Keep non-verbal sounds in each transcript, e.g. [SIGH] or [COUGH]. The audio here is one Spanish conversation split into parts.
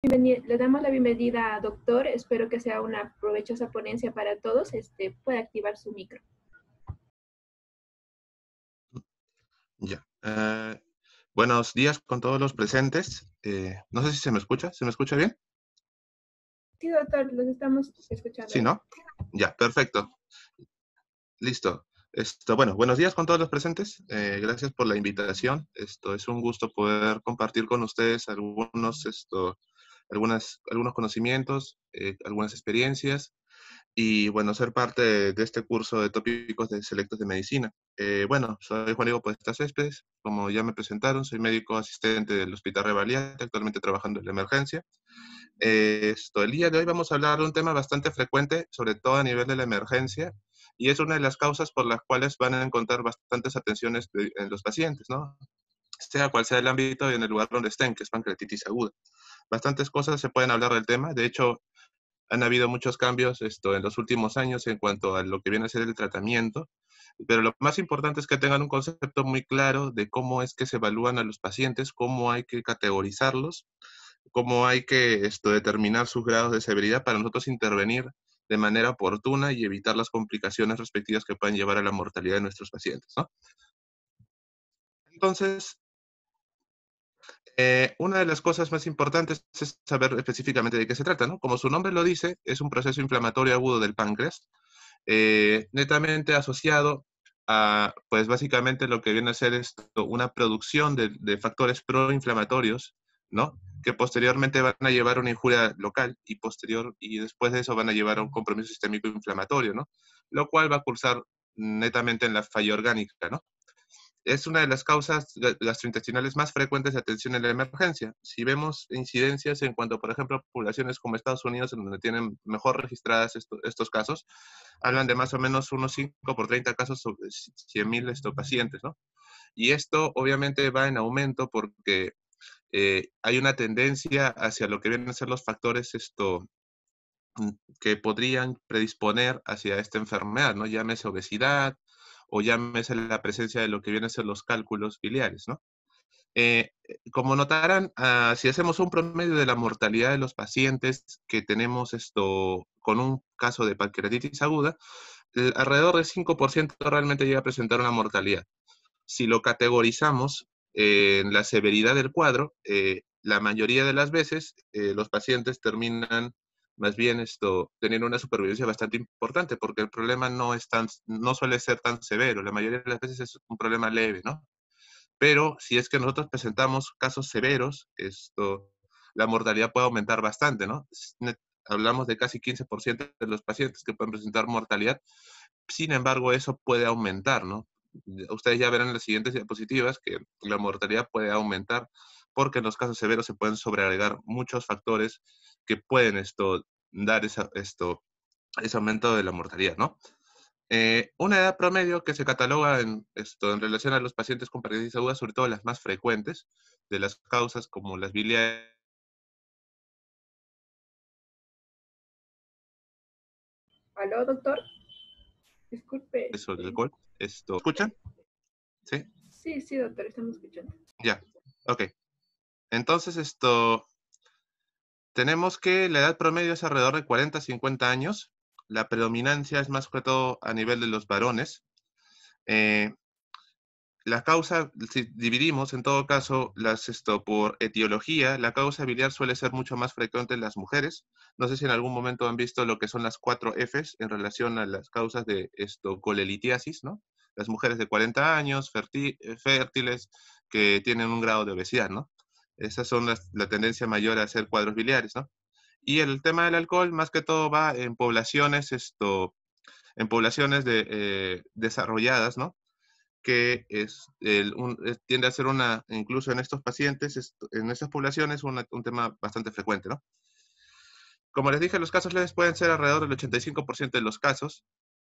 le damos la bienvenida doctor. Espero que sea una provechosa ponencia para todos. Este, puede activar su micro. Ya. Eh, buenos días con todos los presentes. Eh, no sé si se me escucha. ¿Se me escucha bien? Sí, doctor, los estamos escuchando. Sí, ¿no? Ya, perfecto. Listo. Esto, bueno, buenos días con todos los presentes. Eh, gracias por la invitación. Esto es un gusto poder compartir con ustedes algunos esto, algunas, algunos conocimientos, eh, algunas experiencias y bueno, ser parte de, este curso de tópicos de selectos de medicina. Eh, bueno, soy Juan Diego Podestas Céspedes, como ya me presentaron, soy médico asistente del Hospital Revaliante, actualmente trabajando en la emergencia. Eh, esto, el día de hoy vamos a hablar de un tema bastante frecuente, sobre todo a nivel de la emergencia, y es una de las causas por las cuales van a encontrar bastantes atenciones en los pacientes, ¿no? sea cual sea el ámbito y en el lugar donde estén, que es pancreatitis aguda bastantes cosas se pueden hablar del tema. De hecho, han habido muchos cambios esto, en los últimos años en cuanto a lo que viene a ser el tratamiento, pero lo más importante es que tengan un concepto muy claro de cómo es que se evalúan a los pacientes, cómo hay que categorizarlos, cómo hay que esto, determinar sus grados de severidad para nosotros intervenir de manera oportuna y evitar las complicaciones respectivas que puedan llevar a la mortalidad de nuestros pacientes. ¿no? Entonces, eh, una de las cosas más importantes es saber específicamente de qué se trata, ¿no? Como su nombre lo dice, es un proceso inflamatorio agudo del páncreas, eh, netamente asociado a, pues básicamente lo que viene a ser esto, una producción de, factores proinflamatorios, ¿no? Que posteriormente van a llevar a una injuria local y posterior, y después de eso van a llevar a un compromiso sistémico inflamatorio, ¿no? Lo cual va a cursar netamente en la falla orgánica, ¿no? es una de las causas gastrointestinales más frecuentes de atención en la emergencia. Si vemos incidencias en cuanto, por ejemplo, a poblaciones como Estados Unidos, en donde tienen mejor registradas estos casos, hablan de más o menos unos 5 por 30 casos sobre 100.000 pacientes, ¿no? Y esto obviamente va en aumento porque eh, hay una tendencia hacia lo que vienen a ser los factores esto, mm, que podrían predisponer hacia esta enfermedad, ¿no? Llámese obesidad, o llámese la presencia de lo que vienen a ser los cálculos biliares, eh, como notarán, ah, si hacemos un promedio de la mortalidad de los pacientes que tenemos esto con un caso de pancreatitis aguda, alrededor del 5% realmente llega a presentar una mortalidad. Si lo categorizamos eh, en la severidad del cuadro, eh, la mayoría de las veces los pacientes terminan más bien esto, tener una supervivencia bastante importante, porque el problema no, es tan, no suele ser tan severo, la mayoría de las veces es un problema leve, ¿no? Pero si es que nosotros presentamos casos severos, esto, la mortalidad puede aumentar bastante, ¿no? Hablamos de casi 15% de los pacientes que pueden presentar mortalidad, sin embargo, eso puede aumentar, ¿no? Ustedes ya verán en las siguientes diapositivas que la mortalidad puede aumentar porque en los casos severos se pueden sobreagregar muchos factores que pueden esto, dar esto, ese aumento de la mortalidad, ¿no? Eh, una edad promedio que se cataloga en, esto, en relación a los pacientes con parálisis aguda, sobre todo las más frecuentes, de las causas como las biliares, ¿Aló, doctor? Disculpe. Eso, el eh. alcohol. Esto, ¿Escuchan? ¿Sí? Sí, sí, doctor, estamos escuchando. Ya, ok. Entonces, esto, tenemos que la edad promedio es alrededor de 40 50 años. La predominancia es más sobre todo a nivel de los varones. Eh, la causa, si dividimos en todo caso las, esto, por etiología, la causa biliar suele ser mucho más frecuente en las mujeres. No sé si en algún momento han visto lo que son las cuatro Fs en relación a las causas de esto, colelitiasis, ¿no? Las mujeres de 40 años, fértiles, que tienen un grado de obesidad, ¿no? Esas son la tendencia mayor a hacer cuadros biliares, ¿no? Y el tema del alcohol, más que todo, va en poblaciones, esto, en poblaciones de, eh, desarrolladas, ¿no? Que es eh, tiende a ser una, incluso en estos pacientes, en estas poblaciones, un tema bastante frecuente, ¿no? Como les dije, los casos leves pueden ser alrededor del 85% de los casos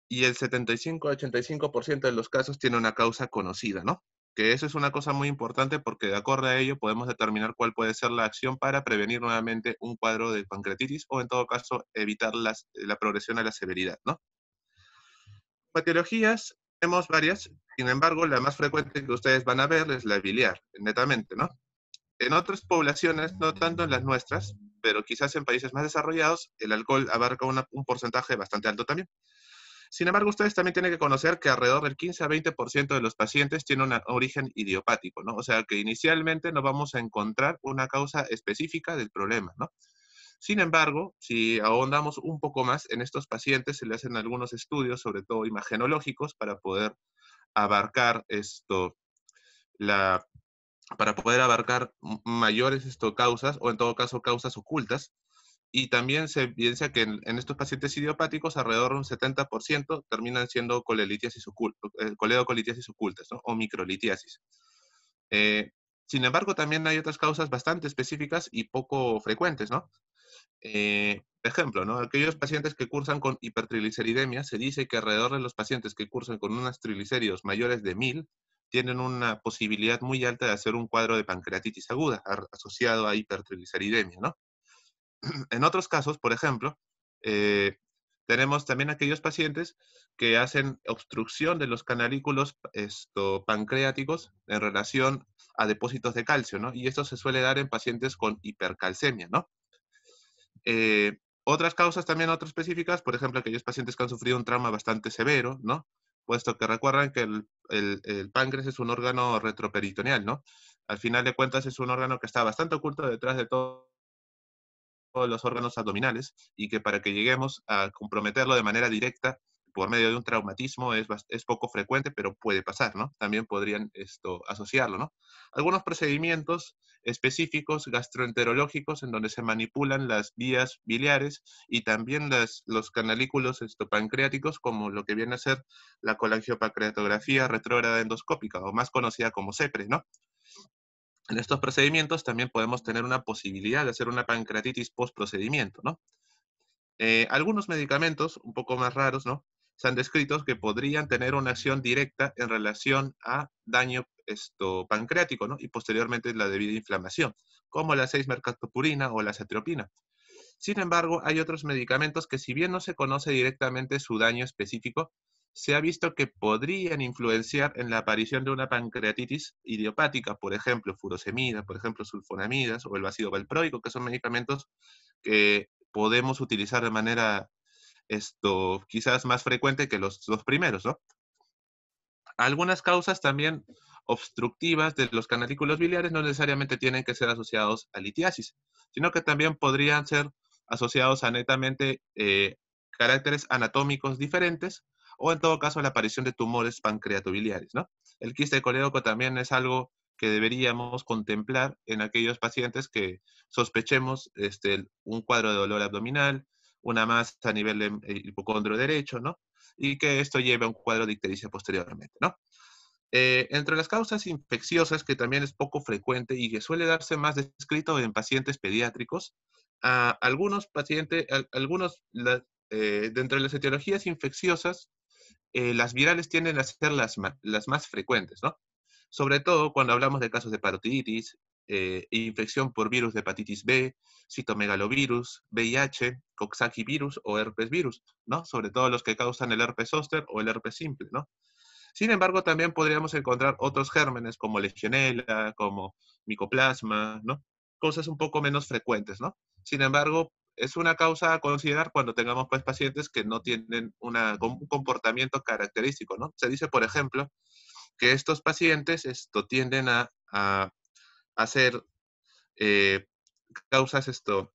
y el 75-85% de los casos tiene una causa conocida, ¿no? que eso es una cosa muy importante porque de acuerdo a ello podemos determinar cuál puede ser la acción para prevenir nuevamente un cuadro de pancreatitis o en todo caso evitar eh, la progresión a la severidad, ¿no? Patologías, tenemos varias, sin embargo, la más frecuente que ustedes van a ver es la biliar, netamente, ¿no? En otras poblaciones, no tanto en las nuestras, pero quizás en países más desarrollados, el alcohol abarca un porcentaje bastante alto también. Sin embargo, ustedes también tienen que conocer que alrededor del 15 a 20% de los pacientes tienen un origen idiopático, ¿no? O sea, que inicialmente no vamos a encontrar una causa específica del problema, ¿no? Sin embargo, si ahondamos un poco más en estos pacientes, se le hacen algunos estudios, sobre todo imagenológicos, para poder abarcar esto, la, para poder abarcar mayores causas o en todo caso causas ocultas y también se evidencia que en, estos pacientes idiopáticos alrededor de un 70% terminan siendo colelitiasis eh, ocultas o microlitiasis. Eh, sin embargo, también hay otras causas bastante específicas y poco frecuentes, ¿no? Eh, ejemplo, ¿no? aquellos pacientes que cursan con hipertriliceridemia se dice que alrededor de los pacientes que cursan con unas triglicéridos mayores de 1000 tienen una posibilidad muy alta de hacer un cuadro de pancreatitis aguda asociado a hipertriliceridemia, ¿no? [CLEARS THROAT] En otros casos, por ejemplo, eh, tenemos también aquellos pacientes que hacen obstrucción de los canalículos pancreáticos en relación a depósitos de calcio, ¿no? Y esto se suele dar en pacientes con hipercalcemia, ¿no? Eh, otras causas también, otras específicas, por ejemplo, aquellos pacientes que han sufrido un trauma bastante severo, ¿no? Puesto que recuerdan que el, el páncreas es un órgano retroperitoneal, ¿no? Al final de cuentas es un órgano que está bastante oculto detrás de todo los órganos abdominales y que para que lleguemos a comprometerlo de manera directa por medio de un traumatismo es, poco frecuente, pero puede pasar, ¿no? También podrían esto asociarlo, ¿no? Algunos procedimientos específicos gastroenterológicos en donde se manipulan las vías biliares y también los canalículos esto, pancreáticos, como lo que viene a ser la colangiopancreatografía retrógrada endoscópica, o más conocida como CEPRE, ¿no? en estos procedimientos también podemos tener una posibilidad de hacer una pancreatitis post procedimiento, ¿no? Eh, algunos medicamentos, un poco más raros, ¿no? Se han descrito que podrían tener una acción directa en relación a daño esto, pancreático, ¿no? Y posteriormente la debida inflamación, como la 6-mercaptopurina o la cetropina. Sin embargo, hay otros medicamentos que si bien no se conoce directamente su daño específico, se ha visto que podrían influenciar en la aparición de una pancreatitis idiopática, por ejemplo, furosemida, por ejemplo, sulfonamidas o el vacío valproico, que son medicamentos que podemos utilizar de manera esto quizás más frecuente que los dos primeros, Algunas causas también obstructivas de los canalículos biliares no necesariamente tienen que ser asociados a litiasis, sino que también podrían ser asociados a netamente eh, caracteres anatómicos diferentes o en todo caso la aparición de tumores pancreatobiliares, ¿no? El quiste colédoco también es algo que deberíamos contemplar en aquellos pacientes que sospechemos este, un cuadro de dolor abdominal, una masa a nivel de eh, hipocondrio derecho, ¿no? Y que esto lleve a un cuadro de ictericia posteriormente, ¿no? Eh, entre las causas infecciosas, que también es poco frecuente y que suele darse más descrito en pacientes pediátricos, a algunos pacientes, algunos, dentro eh, de las etiologías infecciosas, eh, las virales tienden a ser las, más frecuentes, ¿no? Sobre todo cuando hablamos de casos de parotiditis, eh, infección por virus de hepatitis B, citomegalovirus, VIH, Coxsackie o herpes virus, ¿no? Sobre todo los que causan el herpes zóster o el herpes simple, ¿no? Sin embargo, también podríamos encontrar otros gérmenes como legionela, como micoplasma, ¿no? Cosas un poco menos frecuentes, ¿no? Sin embargo, es una causa a considerar cuando tengamos pues, pacientes que no tienen un comportamiento característico, ¿no? Se dice, por ejemplo, que estos pacientes esto, tienden a, a hacer eh, causas esto,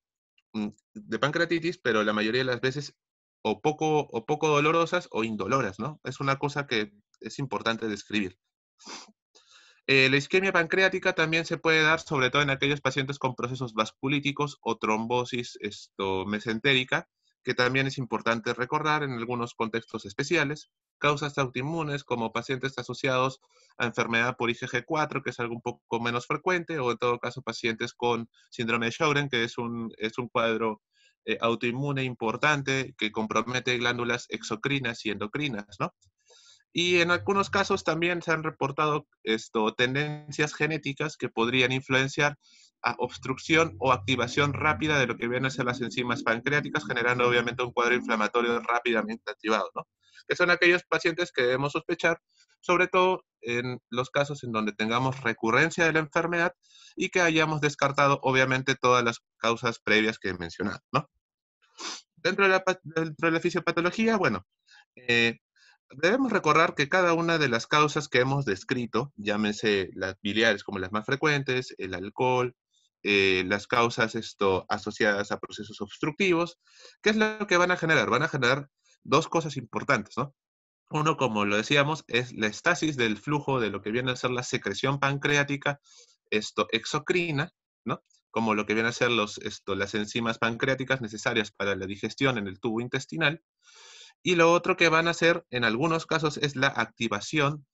mm, de pancreatitis, pero la mayoría de las veces o poco, o poco dolorosas o indoloras, ¿no? Es una cosa que es importante describir. Eh, la isquemia pancreática también se puede dar, sobre todo en aquellos pacientes con procesos vasculíticos o trombosis esto, mesentérica, que también es importante recordar en algunos contextos especiales. Causas autoinmunes, como pacientes asociados a enfermedad por IgG4, que es algo un poco menos frecuente, o en todo caso pacientes con síndrome de Sjögren, que es un, cuadro eh, autoinmune importante que compromete glándulas exocrinas y endocrinas, ¿no? Y en algunos casos también se han reportado esto, tendencias genéticas que podrían influenciar a obstrucción o activación rápida de lo que vienen a ser las enzimas pancreáticas, generando obviamente un cuadro inflamatorio rápidamente activado, ¿no? Que son aquellos pacientes que debemos sospechar, sobre todo en los casos en donde tengamos recurrencia de la enfermedad y que hayamos descartado obviamente todas las causas previas que he mencionado, ¿no? Dentro de la, de la fisiopatología, bueno, eh, debemos recordar que cada una de las causas que hemos descrito, llámense las biliares como las más frecuentes, el alcohol, eh, las causas esto, asociadas a procesos obstructivos, ¿qué es lo que van a generar? Van a generar dos cosas importantes, Uno, como lo decíamos, es la estasis del flujo de lo que viene a ser la secreción pancreática, esto, exocrina, ¿no? Como lo que viene a ser los, esto, las enzimas pancreáticas necesarias para la digestión en el tubo intestinal. Y lo otro que van a hacer en algunos casos es la activación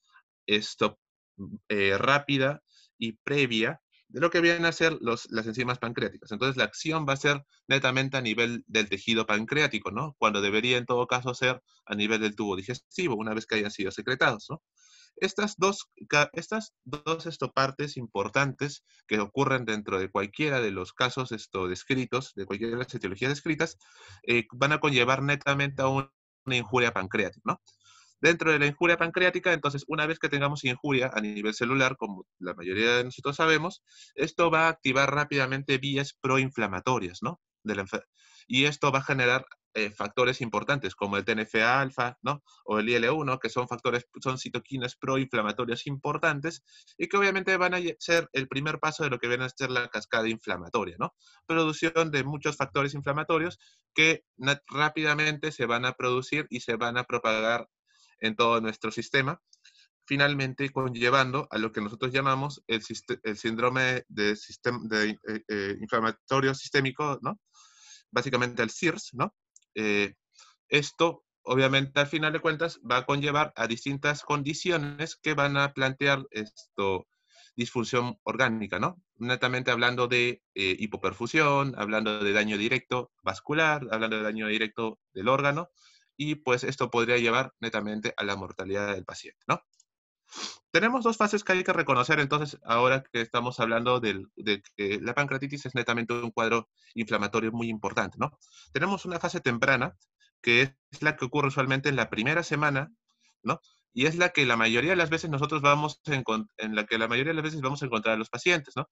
esto, mm, eh, rápida y previa de lo que vienen a hacer los, las enzimas pancreáticas. Entonces, la acción va a ser netamente a nivel del tejido pancreático, ¿no? Cuando debería, en todo caso, ser a nivel del tubo digestivo, una vez que hayan sido secretados, Estas dos, estas dos esto, partes importantes que ocurren dentro de cualquiera de los casos esto, descritos, de cualquiera de las etiologías descritas, eh, van a conllevar netamente a un una injuria pancreática, ¿no? Dentro de la injuria pancreática, entonces, una vez que tengamos injuria a nivel celular, como la mayoría de nosotros sabemos, esto va a activar rápidamente vías proinflamatorias, ¿no? y esto va a generar eh, factores importantes como el tnf alfa ¿no? o el IL-1, que son factores, son citoquinas proinflamatorias importantes y que obviamente van a ser el primer paso de lo que viene a ser la cascada inflamatoria, ¿no? Producción de muchos factores inflamatorios que rápidamente se van a producir y se van a propagar en todo nuestro sistema, finalmente conllevando a lo que nosotros llamamos el, síndrome de, de eh, eh, inflamatorio sistémico, ¿no? Básicamente el SIRS, ¿no? Eh, esto, obviamente, al final de cuentas, va a conllevar a distintas condiciones que van a plantear esto disfunción orgánica, ¿no? Netamente hablando de eh, hipoperfusión, hablando de daño directo vascular, hablando de daño directo del órgano, y pues esto podría llevar netamente a la mortalidad del paciente, ¿no? Tenemos dos fases que hay que reconocer entonces ahora que estamos hablando de que la pancreatitis es netamente un cuadro inflamatorio muy importante, ¿no? Tenemos una fase temprana, que es la que ocurre usualmente en la primera semana, ¿no? Y es la que la mayoría de las veces nosotros vamos en, en la que la mayoría de las veces vamos a encontrar a los pacientes, ¿no?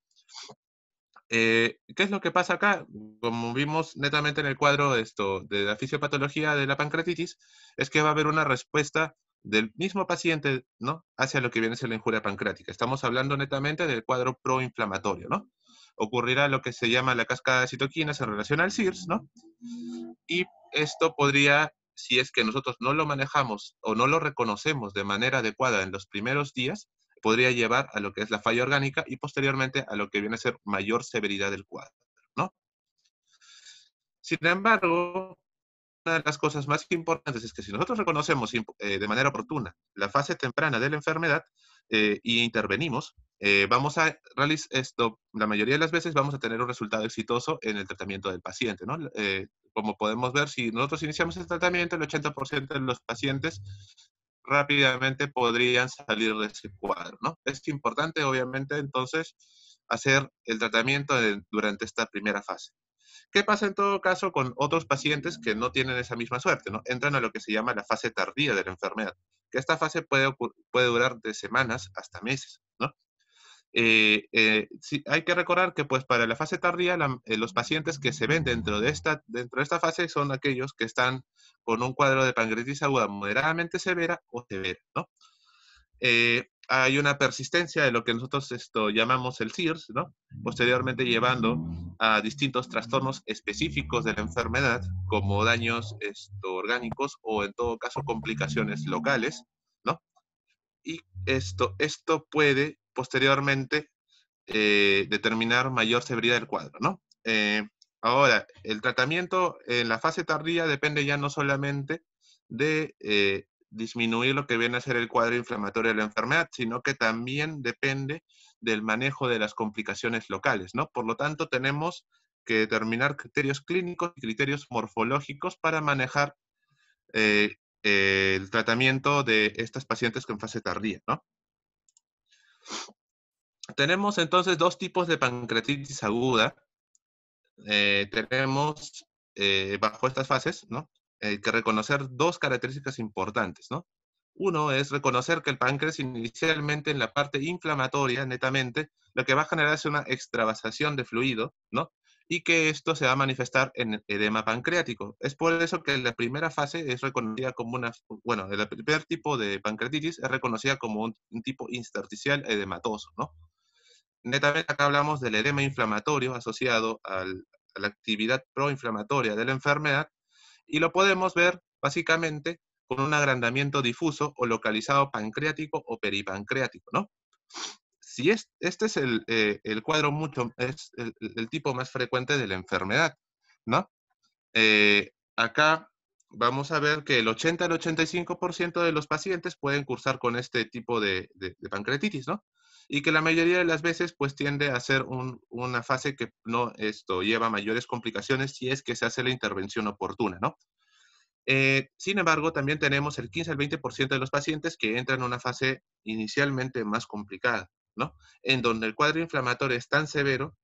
Eh, ¿Qué es lo que pasa acá? Como vimos netamente en el cuadro de esto de la fisiopatología de la pancreatitis, es que va a haber una respuesta del mismo paciente, ¿no? Hacia lo que viene a ser la injuria pancreática. Estamos hablando netamente del cuadro proinflamatorio, ¿no? Ocurrirá lo que se llama la cascada de citoquinas en relación al SIRS, ¿no? Y esto podría, si es que nosotros no lo manejamos o no lo reconocemos de manera adecuada en los primeros días, podría llevar a lo que es la falla orgánica y posteriormente a lo que viene a ser mayor severidad del cuadro, ¿no? Sin embargo, una de las cosas más importantes es que si nosotros reconocemos eh, de manera oportuna la fase temprana de la enfermedad eh, y intervenimos, eh, vamos a realizar esto, la mayoría de las veces vamos a tener un resultado exitoso en el tratamiento del paciente, ¿no? Eh, como podemos ver, si nosotros iniciamos el tratamiento, el 80% de los pacientes rápidamente podrían salir de ese cuadro, ¿no? Es importante, obviamente, entonces, hacer el tratamiento durante esta primera fase. ¿Qué pasa en todo caso con otros pacientes que no tienen esa misma suerte? ¿no? Entran a lo que se llama la fase tardía de la enfermedad, que esta fase puede, puede durar de semanas hasta meses. Eh, eh, hay que recordar que pues para la fase tardía eh, los pacientes que se ven dentro de, esta, dentro de esta fase son aquellos que están con un cuadro de pancreatitis aguda moderadamente severa o severa, hay una persistencia de lo que nosotros esto llamamos el SIRS, ¿no? posteriormente llevando a distintos trastornos específicos de la enfermedad, como daños orgánicos o en todo caso complicaciones locales, ¿no? Y esto, esto puede posteriormente eh, determinar mayor severidad del cuadro, ¿no? Eh, ahora, el tratamiento en la fase tardía depende ya no solamente de eh, disminuir lo que viene a ser el cuadro inflamatorio de la enfermedad, sino que también depende del manejo de las complicaciones locales, ¿no? Por lo tanto, tenemos que determinar criterios clínicos y criterios morfológicos para manejar eh, eh, el tratamiento de estas pacientes con fase tardía, ¿no? Tenemos entonces dos tipos de pancreatitis aguda. Eh, tenemos bajo estas fases, ¿no? hay eh, que reconocer dos características importantes, ¿no? Uno es reconocer que el páncreas inicialmente en la parte inflamatoria, netamente, lo que va a generar es una extravasación de fluido, ¿no? Y que esto se va a manifestar en edema pancreático. Es por eso que la primera fase es reconocida como una, bueno, el primer tipo de pancreatitis es reconocida como un, tipo intersticial edematoso, ¿no? Netamente acá hablamos del edema inflamatorio asociado a la actividad proinflamatoria de la enfermedad y lo podemos ver básicamente con un agrandamiento difuso o localizado pancreático o peripancreático, ¿no? Si es, este es el, eh, cuadro mucho, es el, tipo más frecuente de la enfermedad, ¿no? Eh, acá vamos a ver que el 80 al 85% de los pacientes pueden cursar con este tipo de pancreatitis, ¿no? y que la mayoría de las veces pues tiende a ser una fase que no esto lleva mayores complicaciones si es que se hace la intervención oportuna, ¿no? Eh, sin embargo, también tenemos el 15 al 20% de los pacientes que entran en una fase inicialmente más complicada, ¿no? En donde el cuadro inflamatorio es tan severo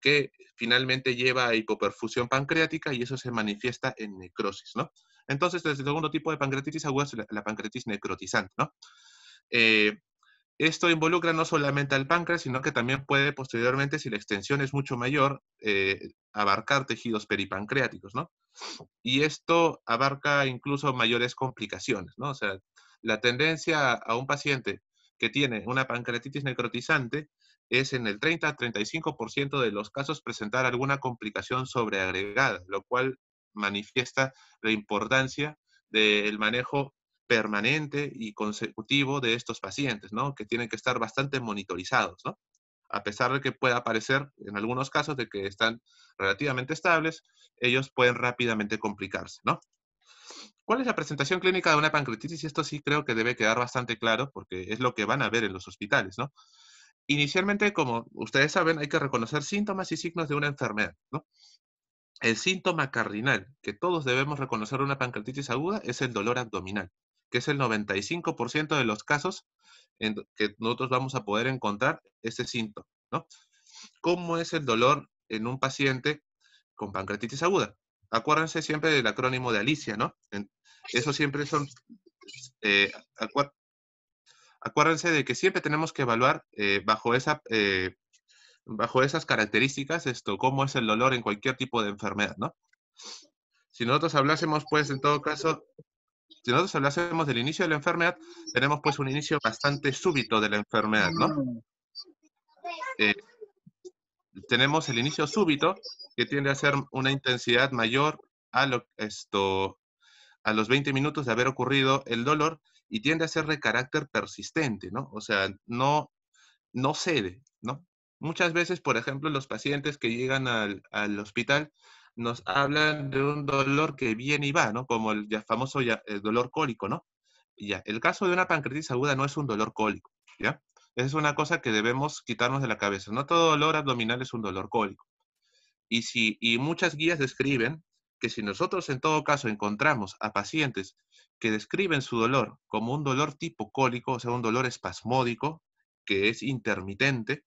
que finalmente lleva a hipoperfusión pancreática y eso se manifiesta en necrosis, ¿no? Entonces, el segundo tipo de pancreatitis aguda es la, pancreatitis necrotizante, ¿no? Eh, esto involucra no solamente al páncreas, sino que también puede posteriormente, si la extensión es mucho mayor, eh, abarcar tejidos peripancreáticos, ¿no? Y esto abarca incluso mayores complicaciones, ¿no? O sea, la tendencia a un paciente que tiene una pancreatitis necrotizante es en el 30-35% de los casos presentar alguna complicación sobreagregada, lo cual manifiesta la importancia del manejo permanente y consecutivo de estos pacientes, ¿no? Que tienen que estar bastante monitorizados, ¿no? A pesar de que pueda parecer, en algunos casos, de que están relativamente estables, ellos pueden rápidamente complicarse, ¿no? ¿Cuál es la presentación clínica de una pancreatitis? Esto sí creo que debe quedar bastante claro porque es lo que van a ver en los hospitales, ¿no? Inicialmente, como ustedes saben, hay que reconocer síntomas y signos de una enfermedad, El síntoma cardinal que todos debemos reconocer de una pancreatitis aguda es el dolor abdominal que es el 95% de los casos en que nosotros vamos a poder encontrar ese síntoma, ¿no? ¿Cómo es el dolor en un paciente con pancreatitis aguda? Acuérdense siempre del acrónimo de Alicia, ¿no? eso siempre son... Eh, acuérdense de que siempre tenemos que evaluar eh, bajo, esa, eh, bajo esas características esto, cómo es el dolor en cualquier tipo de enfermedad, ¿no? Si nosotros hablásemos, pues, en todo caso, si nosotros hablásemos del inicio de la enfermedad, tenemos pues un inicio bastante súbito de la enfermedad, ¿no? Eh, tenemos el inicio súbito, que tiende a ser una intensidad mayor a, lo, esto, a los 20 minutos de haber ocurrido el dolor y tiende a ser de carácter persistente, ¿no? O sea, no, no cede, ¿no? Muchas veces, por ejemplo, los pacientes que llegan al, al hospital nos hablan de un dolor que viene y va, ¿no? Como el ya famoso el dolor cólico, ¿no? Ya, el caso de una pancreatitis aguda no es un dolor cólico, ¿ya? Es una cosa que debemos quitarnos de la cabeza. No todo dolor abdominal es un dolor cólico. Y, si, y muchas guías describen que si nosotros en todo caso encontramos a pacientes que describen su dolor como un dolor tipo cólico, o sea, un dolor espasmódico, que es intermitente,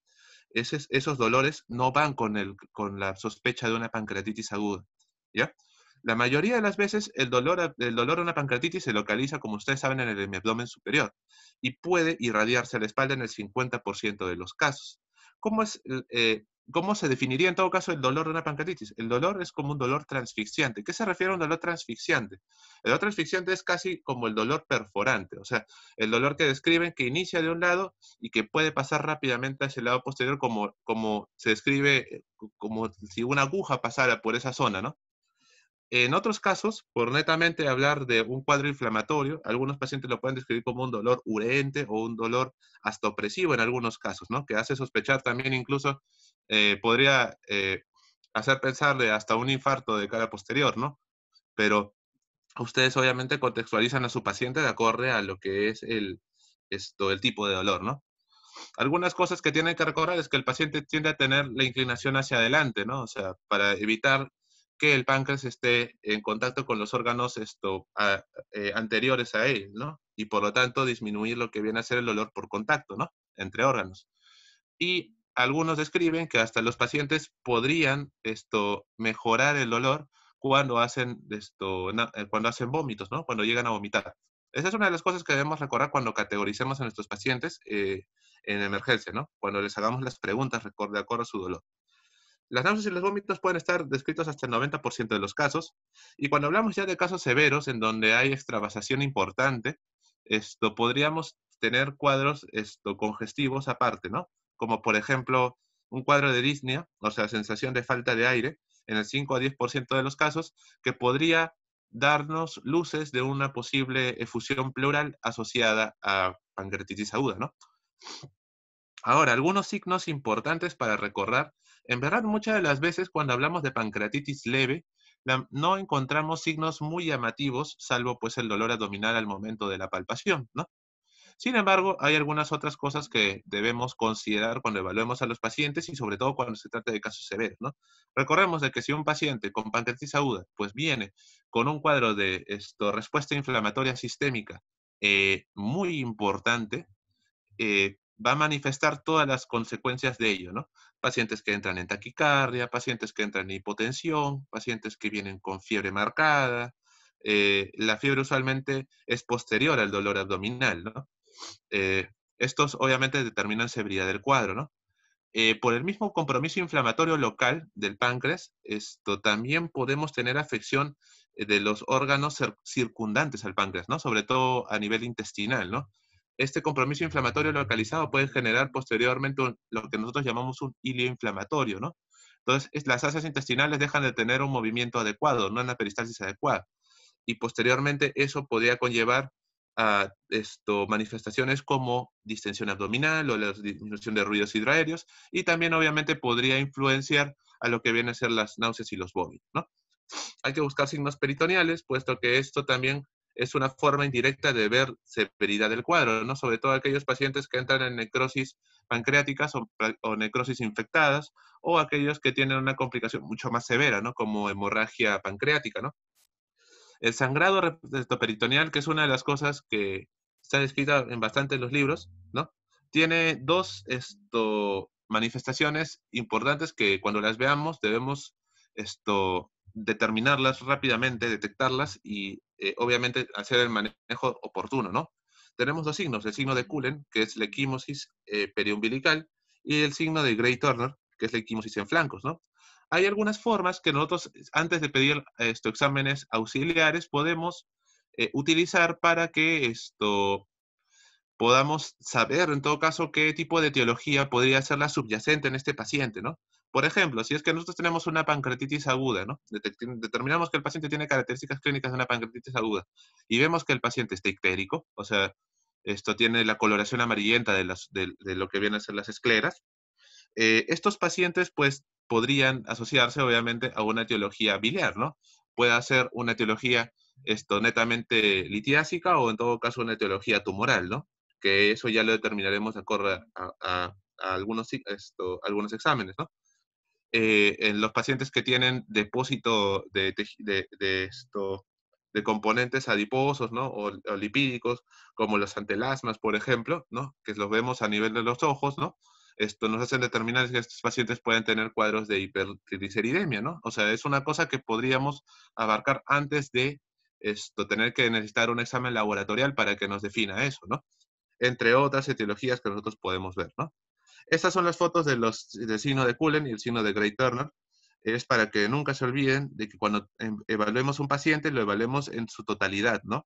esos, dolores no van con, con la sospecha de una pancreatitis aguda. ¿ya? La mayoría de las veces el dolor, el dolor de una pancreatitis se localiza, como ustedes saben, en el abdomen superior y puede irradiarse a la espalda en el 50% de los casos. ¿Cómo es eh, ¿Cómo se definiría en todo caso el dolor de una pancreatitis? El dolor es como un dolor transfixiante. ¿Qué se refiere a un dolor transfixiante? El dolor transfixiante es casi como el dolor perforante, o sea, el dolor que describen que inicia de un lado y que puede pasar rápidamente hacia el lado posterior como, como se describe, eh, como si una aguja pasara por esa zona, ¿no? En otros casos, por netamente hablar de un cuadro inflamatorio, algunos pacientes lo pueden describir como un dolor urente o un dolor hasta opresivo en algunos casos, ¿no? Que hace sospechar también incluso, eh, podría eh, hacer hacer pensarle hasta un infarto de cara posterior, ¿no? Pero ustedes obviamente contextualizan a su paciente de acuerdo a lo que es el, esto, el tipo de dolor, ¿no? Algunas cosas que tienen que recordar es que el paciente tiende a tener la inclinación hacia adelante, ¿no? O sea, para evitar que el páncreas esté en contacto con los órganos esto, eh, anteriores a él, ¿no? Y por lo tanto disminuir lo que viene a ser el olor por contacto, ¿no? Entre órganos. Y algunos describen que hasta los pacientes podrían esto, mejorar el olor cuando hacen, esto, eh, cuando hacen vómitos, ¿no? Cuando llegan a vomitar. Esa es una de las cosas que debemos recordar cuando categoricemos a nuestros pacientes eh, en emergencia, ¿no? Cuando les hagamos las preguntas de acuerdo a su dolor. Las náuseas y los vómitos pueden estar descritos hasta el 90% de los casos. Y cuando hablamos ya de casos severos, en donde hay extravasación importante, esto, podríamos tener cuadros esto, congestivos aparte, ¿no? Como por ejemplo un cuadro de disnea, o sea, sensación de falta de aire, en el 5 a 10% de los casos, que podría darnos luces de una posible efusión pleural asociada a pancreatitis aguda, ¿no? Ahora, algunos signos importantes para recordar en verdad, muchas de las veces cuando hablamos de pancreatitis leve, no encontramos signos muy llamativos, salvo pues el dolor abdominal al momento de la palpación, ¿no? Sin embargo, hay algunas otras cosas que debemos considerar cuando evaluemos a los pacientes y sobre todo cuando se trata de casos severos, ¿no? Recordemos de que si un paciente con pancreatitis aguda, pues viene con un cuadro de respuesta inflamatoria sistémica eh, muy importante, eh, va a manifestar todas las consecuencias de ello, ¿no? Pacientes que entran en taquicardia, pacientes que entran en hipotensión, pacientes que vienen con fiebre marcada. Eh, la fiebre usualmente es posterior al dolor abdominal, ¿no? Eh, estos obviamente determinan severidad del cuadro, ¿no? Eh, por el mismo compromiso inflamatorio local del páncreas, esto también podemos tener afección de los órganos circundantes al páncreas, ¿no? Sobre todo a nivel intestinal, ¿no? Este compromiso inflamatorio localizado puede generar posteriormente lo que nosotros llamamos un hilio inflamatorio, ¿no? Entonces, las asas intestinales dejan de tener un movimiento adecuado, no una peristalsis adecuada. Y posteriormente eso podría conllevar a esto, manifestaciones como distensión abdominal o la disminución de ruidos hidroaéreos. y también obviamente podría influenciar a lo que vienen a ser las náuseas y los vómitos, Hay que buscar signos peritoneales, puesto que esto también es una forma indirecta de ver severidad del cuadro, ¿no? Sobre todo aquellos pacientes que entran en necrosis pancreáticas o, necrosis infectadas o aquellos que tienen una complicación mucho más severa, ¿no? Como hemorragia pancreática, El sangrado peritoneal, que es una de las cosas que está descrita en bastantes los libros, ¿no? Tiene dos manifestaciones importantes que cuando las veamos debemos esto, determinarlas rápidamente, detectarlas y eh, obviamente hacer el manejo oportuno, ¿no? Tenemos dos signos, el signo de Cullen, que es la equimosis eh, periumbilical, y el signo de grey Turner, que es la equimosis en flancos, ¿no? Hay algunas formas que nosotros, eh, antes de pedir estos exámenes auxiliares, podemos utilizar para que esto podamos saber, en todo caso, qué tipo de etiología podría ser la subyacente en este paciente, ¿no? Por ejemplo, si es que nosotros tenemos una pancreatitis aguda, ¿no? determinamos que el paciente tiene características clínicas de una pancreatitis aguda y vemos que el paciente está ictérico, o sea, esto tiene la coloración amarillenta de, las, de, lo que vienen a ser las escleras. Eh, estos pacientes, pues, podrían asociarse, obviamente, a una etiología biliar, ¿no? Puede ser una etiología esto, netamente litiásica o, en todo caso, una etiología tumoral, ¿no? Que eso ya lo determinaremos de a, a, a algunos, esto, algunos exámenes, ¿no? Eh, en los pacientes que tienen depósito de, de, componentes adiposos ¿no? o, lipídicos, como los antelasmas, por ejemplo, ¿no? que los vemos a nivel de los ojos, ¿no? esto nos hace determinar que estos pacientes pueden tener cuadros de hipertriceridemia, ¿no? O sea, es una cosa que podríamos abarcar antes de esto, tener que necesitar un examen laboratorial para que nos defina eso, ¿no? Entre otras etiologías que nosotros podemos ver, ¿no? Estas son las fotos de los, del signo de Cullen y el signo de Grey Turner. Es para que nunca se olviden de que cuando em, evaluemos un paciente, lo evaluemos en su totalidad, ¿no?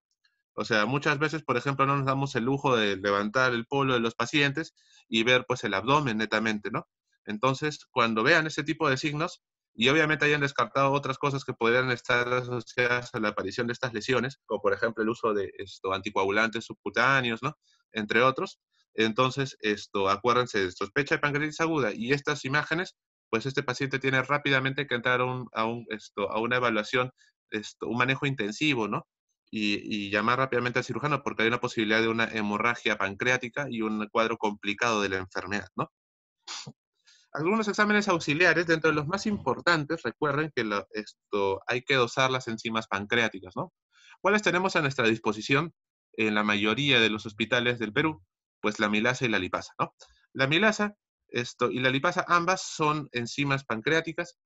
O sea, muchas veces, por ejemplo, no nos damos el lujo de levantar el polo de los pacientes y ver, pues, el abdomen netamente, ¿no? Entonces, cuando vean ese tipo de signos, y obviamente hayan descartado otras cosas que podrían estar asociadas a la aparición de estas lesiones, como por ejemplo el uso de esto, anticoagulantes subcutáneos, ¿no? entre otros, entonces, esto, acuérdense, de sospecha de pancreatitis aguda y estas imágenes, pues este paciente tiene rápidamente que entrar a, un, esto, a una evaluación, esto, un manejo intensivo, ¿no? Y, llamar rápidamente al cirujano porque hay una posibilidad de una hemorragia pancreática y un cuadro complicado de la enfermedad, ¿no? Algunos exámenes auxiliares, dentro de los más importantes, recuerden que esto, hay que dosar las enzimas pancreáticas, ¿no? ¿Cuáles tenemos a nuestra disposición en la mayoría de los hospitales del Perú? pues la milasa y la lipasa, ¿no? La milasa esto, y la lipasa ambas son enzimas pancreáticas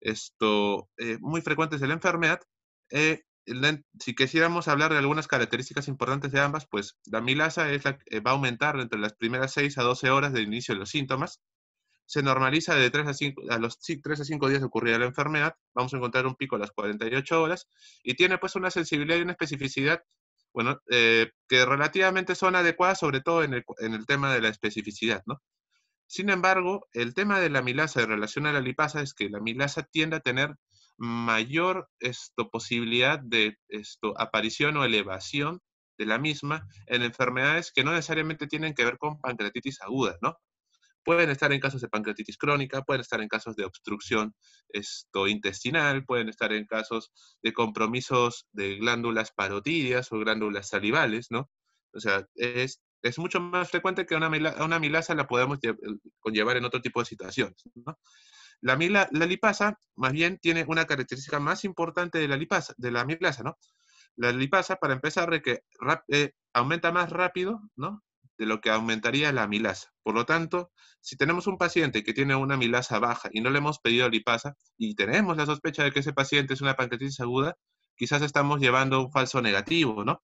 esto, eh, muy frecuentes de la enfermedad. Eh, si quisiéramos hablar de algunas características importantes de ambas, pues la milasa eh, va a aumentar entre las primeras 6 a 12 horas del inicio de los síntomas. Se normaliza de 3 a, 5, a los 3 a 5 días de ocurrida la enfermedad. Vamos a encontrar un pico a las 48 horas. Y tiene pues una sensibilidad y una especificidad bueno, eh, que relativamente son adecuadas, sobre todo en el, en el, tema de la especificidad, ¿no? Sin embargo, el tema de la milasa en relación a la lipasa es que la milasa tiende a tener mayor esto, posibilidad de esto, aparición o elevación de la misma en enfermedades que no necesariamente tienen que ver con pancreatitis aguda, ¿no? Pueden estar en casos de pancreatitis crónica, pueden estar en casos de obstrucción esto, intestinal, pueden estar en casos de compromisos de glándulas parotidias o glándulas salivales, ¿no? O sea, es, mucho más frecuente que una, una milasa la podamos conllevar en otro tipo de situaciones, ¿no? La, lipasa, más bien, tiene una característica más importante de la, lipasa, de la milasa, ¿no? La lipasa, para empezar, que eh, aumenta más rápido, ¿no? de lo que aumentaría la milasa. Por lo tanto, si tenemos un paciente que tiene una milasa baja y no le hemos pedido lipasa y tenemos la sospecha de que ese paciente es una pancreatitis aguda, quizás estamos llevando un falso negativo, ¿no?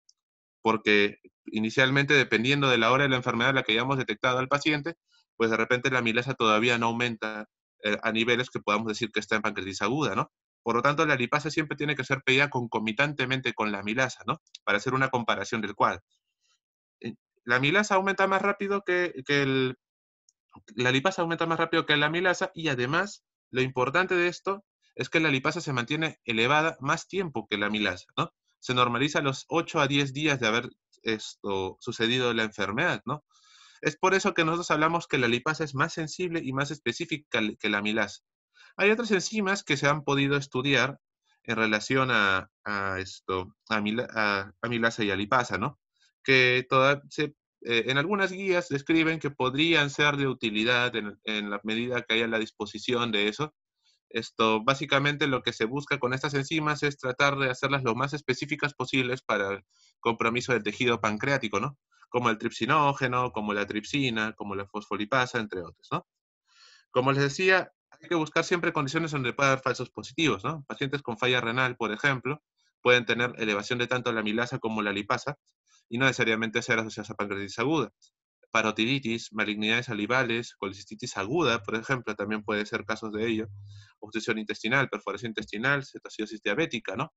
Porque inicialmente, dependiendo de la hora de la enfermedad en la que hayamos detectado al paciente, pues de repente la milasa todavía no aumenta eh, a niveles que podamos decir que está en pancreatitis aguda, ¿no? Por lo tanto, la lipasa siempre tiene que ser pedida concomitantemente con la milasa, ¿no? Para hacer una comparación del cual la aumenta más rápido que, la lipasa aumenta más rápido que la milasa y además lo importante de esto es que la lipasa se mantiene elevada más tiempo que la milasa ¿no? Se normaliza a los 8 a 10 días de haber esto sucedido la enfermedad, ¿no? Es por eso que nosotros hablamos que la lipasa es más sensible y más específica que la milasa Hay otras enzimas que se han podido estudiar en relación a, esto, a amilasa y a lipasa, ¿no? que eh, en algunas guías describen que podrían ser de utilidad en, la medida que haya la disposición de eso. Esto, básicamente lo que se busca con estas enzimas es tratar de hacerlas lo más específicas posibles para el compromiso del tejido pancreático, ¿no? Como el tripsinógeno, como la tripsina, como la fosfolipasa, entre otros, Como les decía, hay que buscar siempre condiciones donde pueda haber falsos positivos, Pacientes con falla renal, por ejemplo, pueden tener elevación de tanto la milasa como la lipasa, y no necesariamente ser asociadas a pancreatitis aguda. Parotiditis, malignidades salivales, colicitis aguda, por ejemplo, también puede ser casos de ello. Obstrucción intestinal, perforación intestinal, cetosis diabética, ¿no?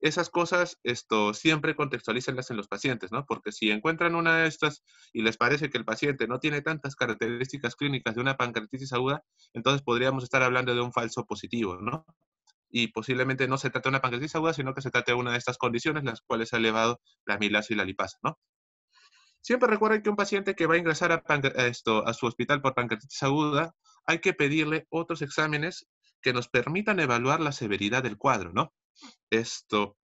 Esas cosas, esto, siempre contextualícenlas en los pacientes, ¿no? Porque si encuentran una de estas y les parece que el paciente no tiene tantas características clínicas de una pancreatitis aguda, entonces podríamos estar hablando de un falso positivo, ¿no? y posiblemente no se trate de una pancreatitis aguda, sino que se trate de una de estas condiciones, las cuales ha elevado la amilasa y la lipasa, ¿no? Siempre recuerden que un paciente que va a ingresar a, esto, a su hospital por pancreatitis aguda, hay que pedirle otros exámenes que nos permitan evaluar la severidad del cuadro, ¿no? Esto,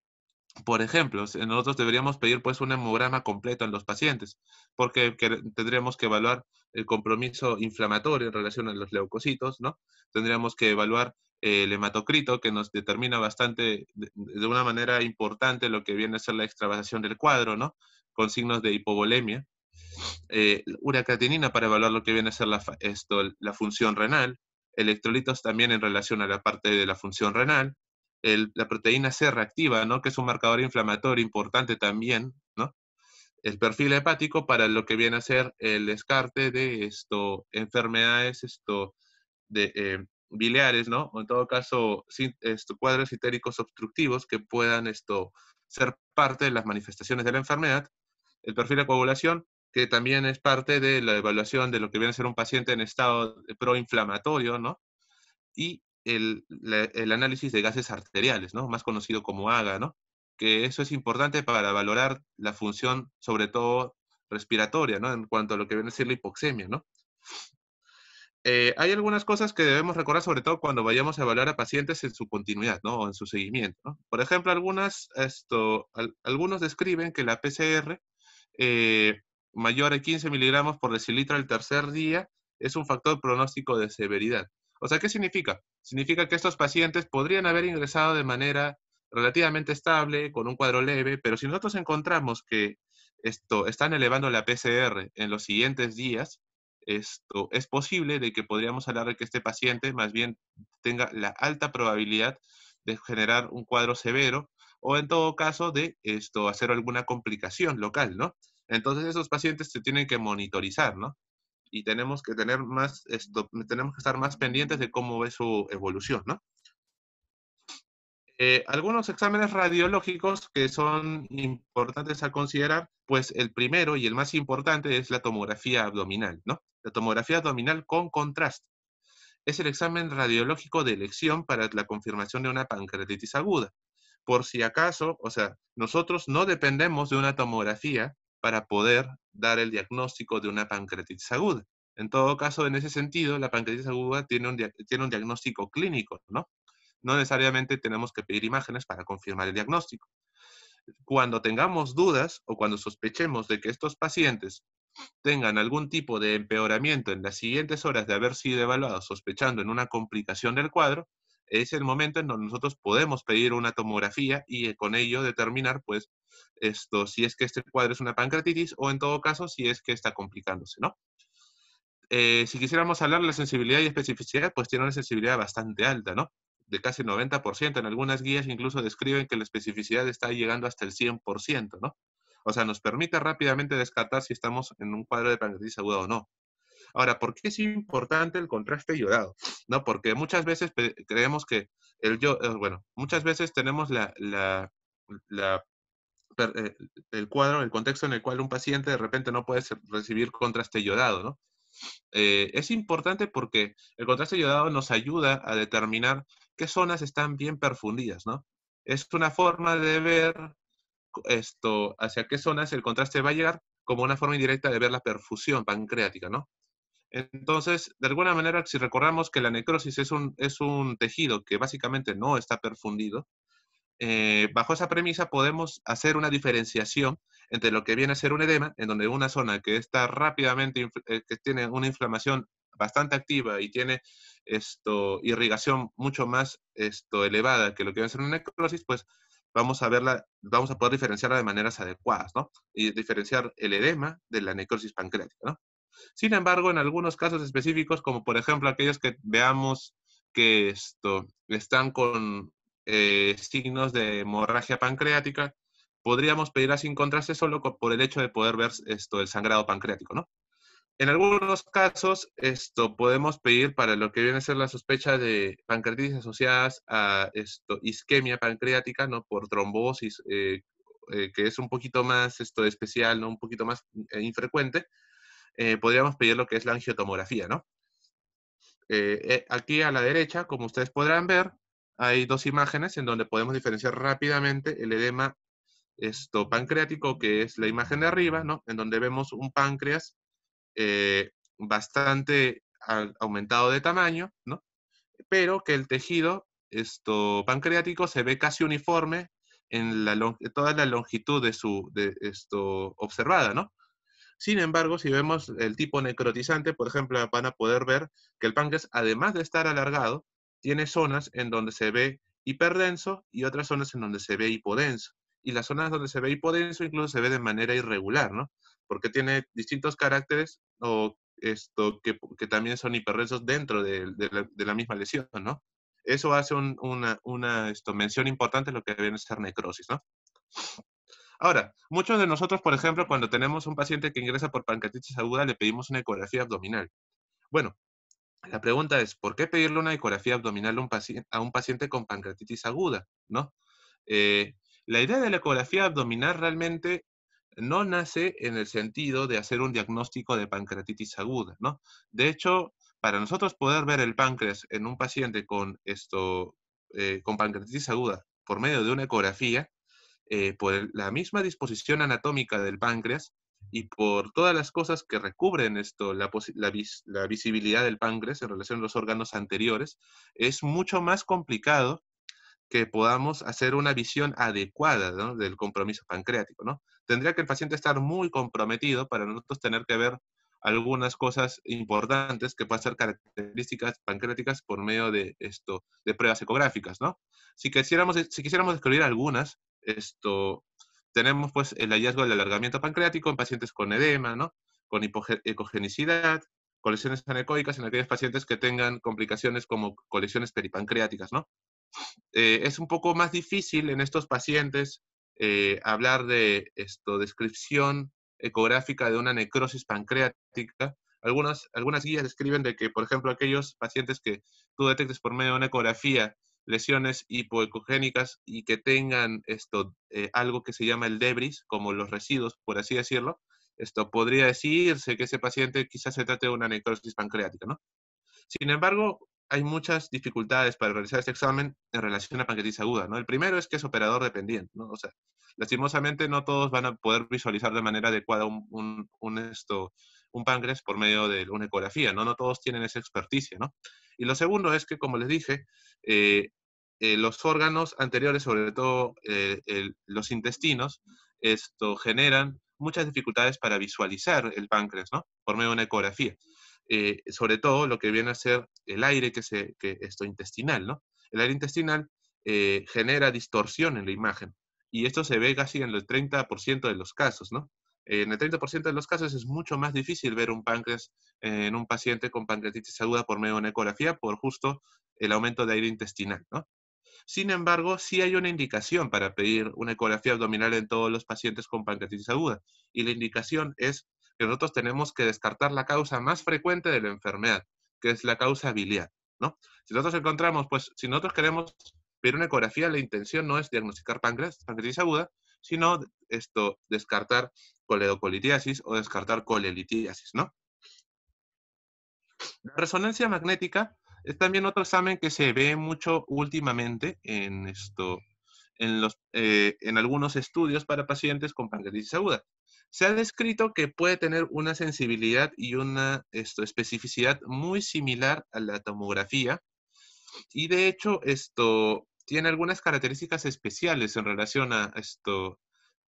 por ejemplo, nosotros deberíamos pedir pues un hemograma completo en los pacientes, porque tendríamos que evaluar el compromiso inflamatorio en relación a los leucocitos, ¿no? Tendríamos que evaluar el hematocrito, que nos determina bastante, de una manera importante, lo que viene a ser la extravasación del cuadro, ¿no? Con signos de hipovolemia. Eh, para evaluar lo que viene a ser la, esto, la función renal, electrolitos también en relación a la parte de la función renal, la proteína C reactiva, ¿no? que es un marcador inflamatorio importante también, ¿no? el perfil hepático para lo que viene a ser el descarte de esto, enfermedades esto, de, eh, biliares, ¿no? O en todo caso, estos cuadros citéricos obstructivos que puedan esto, ser parte de las manifestaciones de la enfermedad. El perfil de coagulación, que también es parte de la evaluación de lo que viene a ser un paciente en estado proinflamatorio, ¿no? Y el, el, análisis de gases arteriales, ¿no? Más conocido como AGA, ¿no? Que eso es importante para valorar la función, sobre todo respiratoria, ¿no? En cuanto a lo que viene a ser la hipoxemia, ¿no? Eh, hay algunas cosas que debemos recordar, sobre todo cuando vayamos a evaluar a pacientes en su continuidad, ¿no? O en su seguimiento. Por ejemplo, algunas, algunos describen que la PCR eh, mayor a 15 miligramos por decilitro al tercer día es un factor pronóstico de severidad. O sea, ¿qué significa? Significa que estos pacientes podrían haber ingresado de manera relativamente estable, con un cuadro leve, pero si nosotros encontramos que esto, están elevando la PCR en los siguientes días, esto, es posible de que podríamos hablar de que este paciente más bien tenga la alta probabilidad de generar un cuadro severo o en todo caso de esto hacer alguna complicación local, ¿no? Entonces esos pacientes se tienen que monitorizar, ¿no? Y tenemos que tener más tenemos que estar más pendientes de cómo ve su evolución, ¿no? Eh, algunos exámenes radiológicos que son importantes a considerar, pues el primero y el más importante es la tomografía abdominal, ¿no? la tomografía abdominal con contraste. Es el examen radiológico de elección para la confirmación de una pancreatitis aguda. Por si acaso, o sea, nosotros no dependemos de una tomografía para poder dar el diagnóstico de una pancreatitis aguda. En todo caso, en ese sentido, la pancreatitis aguda tiene un, diagnóstico clínico, ¿no? No necesariamente tenemos que pedir imágenes para confirmar el diagnóstico. Cuando tengamos dudas o cuando sospechemos de que estos pacientes tengan algún tipo de empeoramiento en las siguientes horas de haber sido evaluados sospechando en una complicación del cuadro, es el momento en donde nosotros podemos pedir una tomografía y eh, con ello determinar, pues, esto, si es que este cuadro es una pancreatitis o en todo caso, si es que está complicándose, ¿no? Eh, si quisiéramos hablar de la sensibilidad y especificidad, pues tiene una sensibilidad bastante alta, ¿no? De casi 90%. En algunas guías incluso describen que la especificidad está llegando hasta el 100%, ¿no? O sea, nos permite rápidamente descartar si estamos en un cuadro de pancreatitis aguda o no. Ahora, ¿por qué es importante el contraste yodado? ¿No? Porque muchas veces creemos que el yo, eh, bueno, muchas veces tenemos la, eh, el cuadro, el contexto en el cual un paciente de repente no puede recibir contraste yodado, ¿no? Eh, es importante porque el contraste yodado nos ayuda a determinar qué zonas están bien perfundidas, ¿no? Es una forma de ver esto, hacia qué zonas el contraste va a llegar como una forma indirecta de ver la perfusión pancreática, ¿no? Entonces, de alguna manera, si recordamos que la necrosis es un, es un tejido que básicamente no está perfundido, eh, bajo esa premisa podemos hacer una diferenciación entre lo que viene a ser un edema, en donde una zona que está rápidamente, eh, que tiene una inflamación bastante activa y tiene esto, irrigación mucho más esto, elevada que lo que va a ser una necrosis, pues vamos a verla, vamos a poder diferenciarla de maneras adecuadas, ¿no? Y diferenciar el edema de la necrosis pancreática, ¿no? Sin embargo, en algunos casos específicos, como por ejemplo aquellos que veamos que esto, están con eh, signos de hemorragia pancreática, podríamos pedirla sin contraste solo por el hecho de poder ver esto, el sangrado pancreático, ¿no? en algunos casos, esto podemos pedir para lo que viene a ser la sospecha de pancreatitis asociadas a esto, isquemia pancreática, ¿no? Por trombosis, eh, eh, que es un poquito más esto especial, ¿no? Un poquito más eh, infrecuente. podríamos pedir lo que es la angiotomografía, ¿no? aquí a la derecha, como ustedes podrán ver, hay dos imágenes en donde podemos diferenciar rápidamente el edema esto pancreático, que es la imagen de arriba, En donde vemos un páncreas eh, bastante aumentado de tamaño, ¿no? Pero que el tejido esto, pancreático se ve casi uniforme en toda la longitud de su esto observada, ¿no? Sin embargo, si vemos el tipo necrotizante, por ejemplo, van a poder ver que el páncreas, además de estar alargado, tiene zonas en donde se ve hiperdenso y otras zonas en donde se ve hipodenso. Y las zonas donde se ve hipodenso incluso se ve de manera irregular, ¿no? Porque tiene distintos caracteres o esto, que, también son hiperresos dentro de, la, misma lesión, ¿no? Eso hace una, una esto, mención importante de lo que debe ser necrosis, ¿no? Ahora, muchos de nosotros, por ejemplo, cuando tenemos un paciente que ingresa por pancreatitis aguda, le pedimos una ecografía abdominal. Bueno, la pregunta es, ¿por qué pedirle una ecografía abdominal a un paciente, a un paciente con pancreatitis aguda? ¿no? Eh, la idea de la ecografía abdominal realmente no nace en el sentido de hacer un diagnóstico de pancreatitis aguda, ¿no? De hecho, para nosotros poder ver el páncreas en un paciente con esto, eh, con pancreatitis aguda por medio de una ecografía, eh, por la misma disposición anatómica del páncreas y por todas las cosas que recubren esto, la, visibilidad del páncreas en relación a los órganos anteriores, es mucho más complicado que podamos hacer una visión adecuada del compromiso pancreático, ¿no? tendría que el paciente estar muy comprometido para nosotros tener que ver algunas cosas importantes que puedan ser características pancreáticas por medio de esto de pruebas ecográficas, ¿no? Si quisiéramos, si quisiéramos describir algunas, esto tenemos pues el hallazgo del alargamiento pancreático en pacientes con edema, ¿no? Con hipoecogenicidad, colecciones anecoicas en aquellos pacientes que tengan complicaciones como colecciones peripancreáticas, ¿no? Eh, es un poco más difícil en estos pacientes eh, hablar de esto, descripción ecográfica de una necrosis pancreática. Algunas, algunas guías describen de que, por ejemplo, aquellos pacientes que tú detectes por medio de una ecografía lesiones hipoecogénicas y que tengan esto, eh, algo que se llama el debris, como los residuos, por así decirlo, esto podría decirse que ese paciente quizás se trate de una necrosis pancreática, ¿no? Sin embargo, hay muchas dificultades para realizar este examen en relación a pancreatitis aguda, ¿no? El primero es que es operador dependiente, O sea, lastimosamente no todos van a poder visualizar de manera adecuada un, esto, un páncreas por medio de una ecografía, ¿no? No todos tienen esa experticia, Y lo segundo es que, como les dije, eh, eh, los órganos anteriores, sobre todo eh, los intestinos, esto generan muchas dificultades para visualizar el páncreas, ¿no? Por medio de una ecografía. Eh, sobre todo lo que viene a ser el aire que, se, esto intestinal, ¿no? El aire intestinal eh, genera distorsión en la imagen y esto se ve casi en el 30% de los casos, ¿no? En el 30% de los casos es mucho más difícil ver un páncreas eh, en un paciente con pancreatitis aguda por medio de una ecografía por justo el aumento de aire intestinal, ¿no? Sin embargo, sí hay una indicación para pedir una ecografía abdominal en todos los pacientes con pancreatitis aguda y la indicación es que nosotros tenemos que descartar la causa más frecuente de la enfermedad, que es la causa biliar, ¿no? Si nosotros encontramos, pues, si nosotros queremos ver una ecografía, la intención no es diagnosticar páncreas, pancreatitis aguda, sino esto, descartar coleocolitiasis o descartar colelitiasis, ¿no? La resonancia magnética es también otro examen que se ve mucho últimamente en, esto, en, los, eh, en algunos estudios para pacientes con pancreatitis aguda se ha descrito que puede tener una sensibilidad y una esto, especificidad muy similar a la tomografía. Y de hecho, esto tiene algunas características especiales en relación a esto,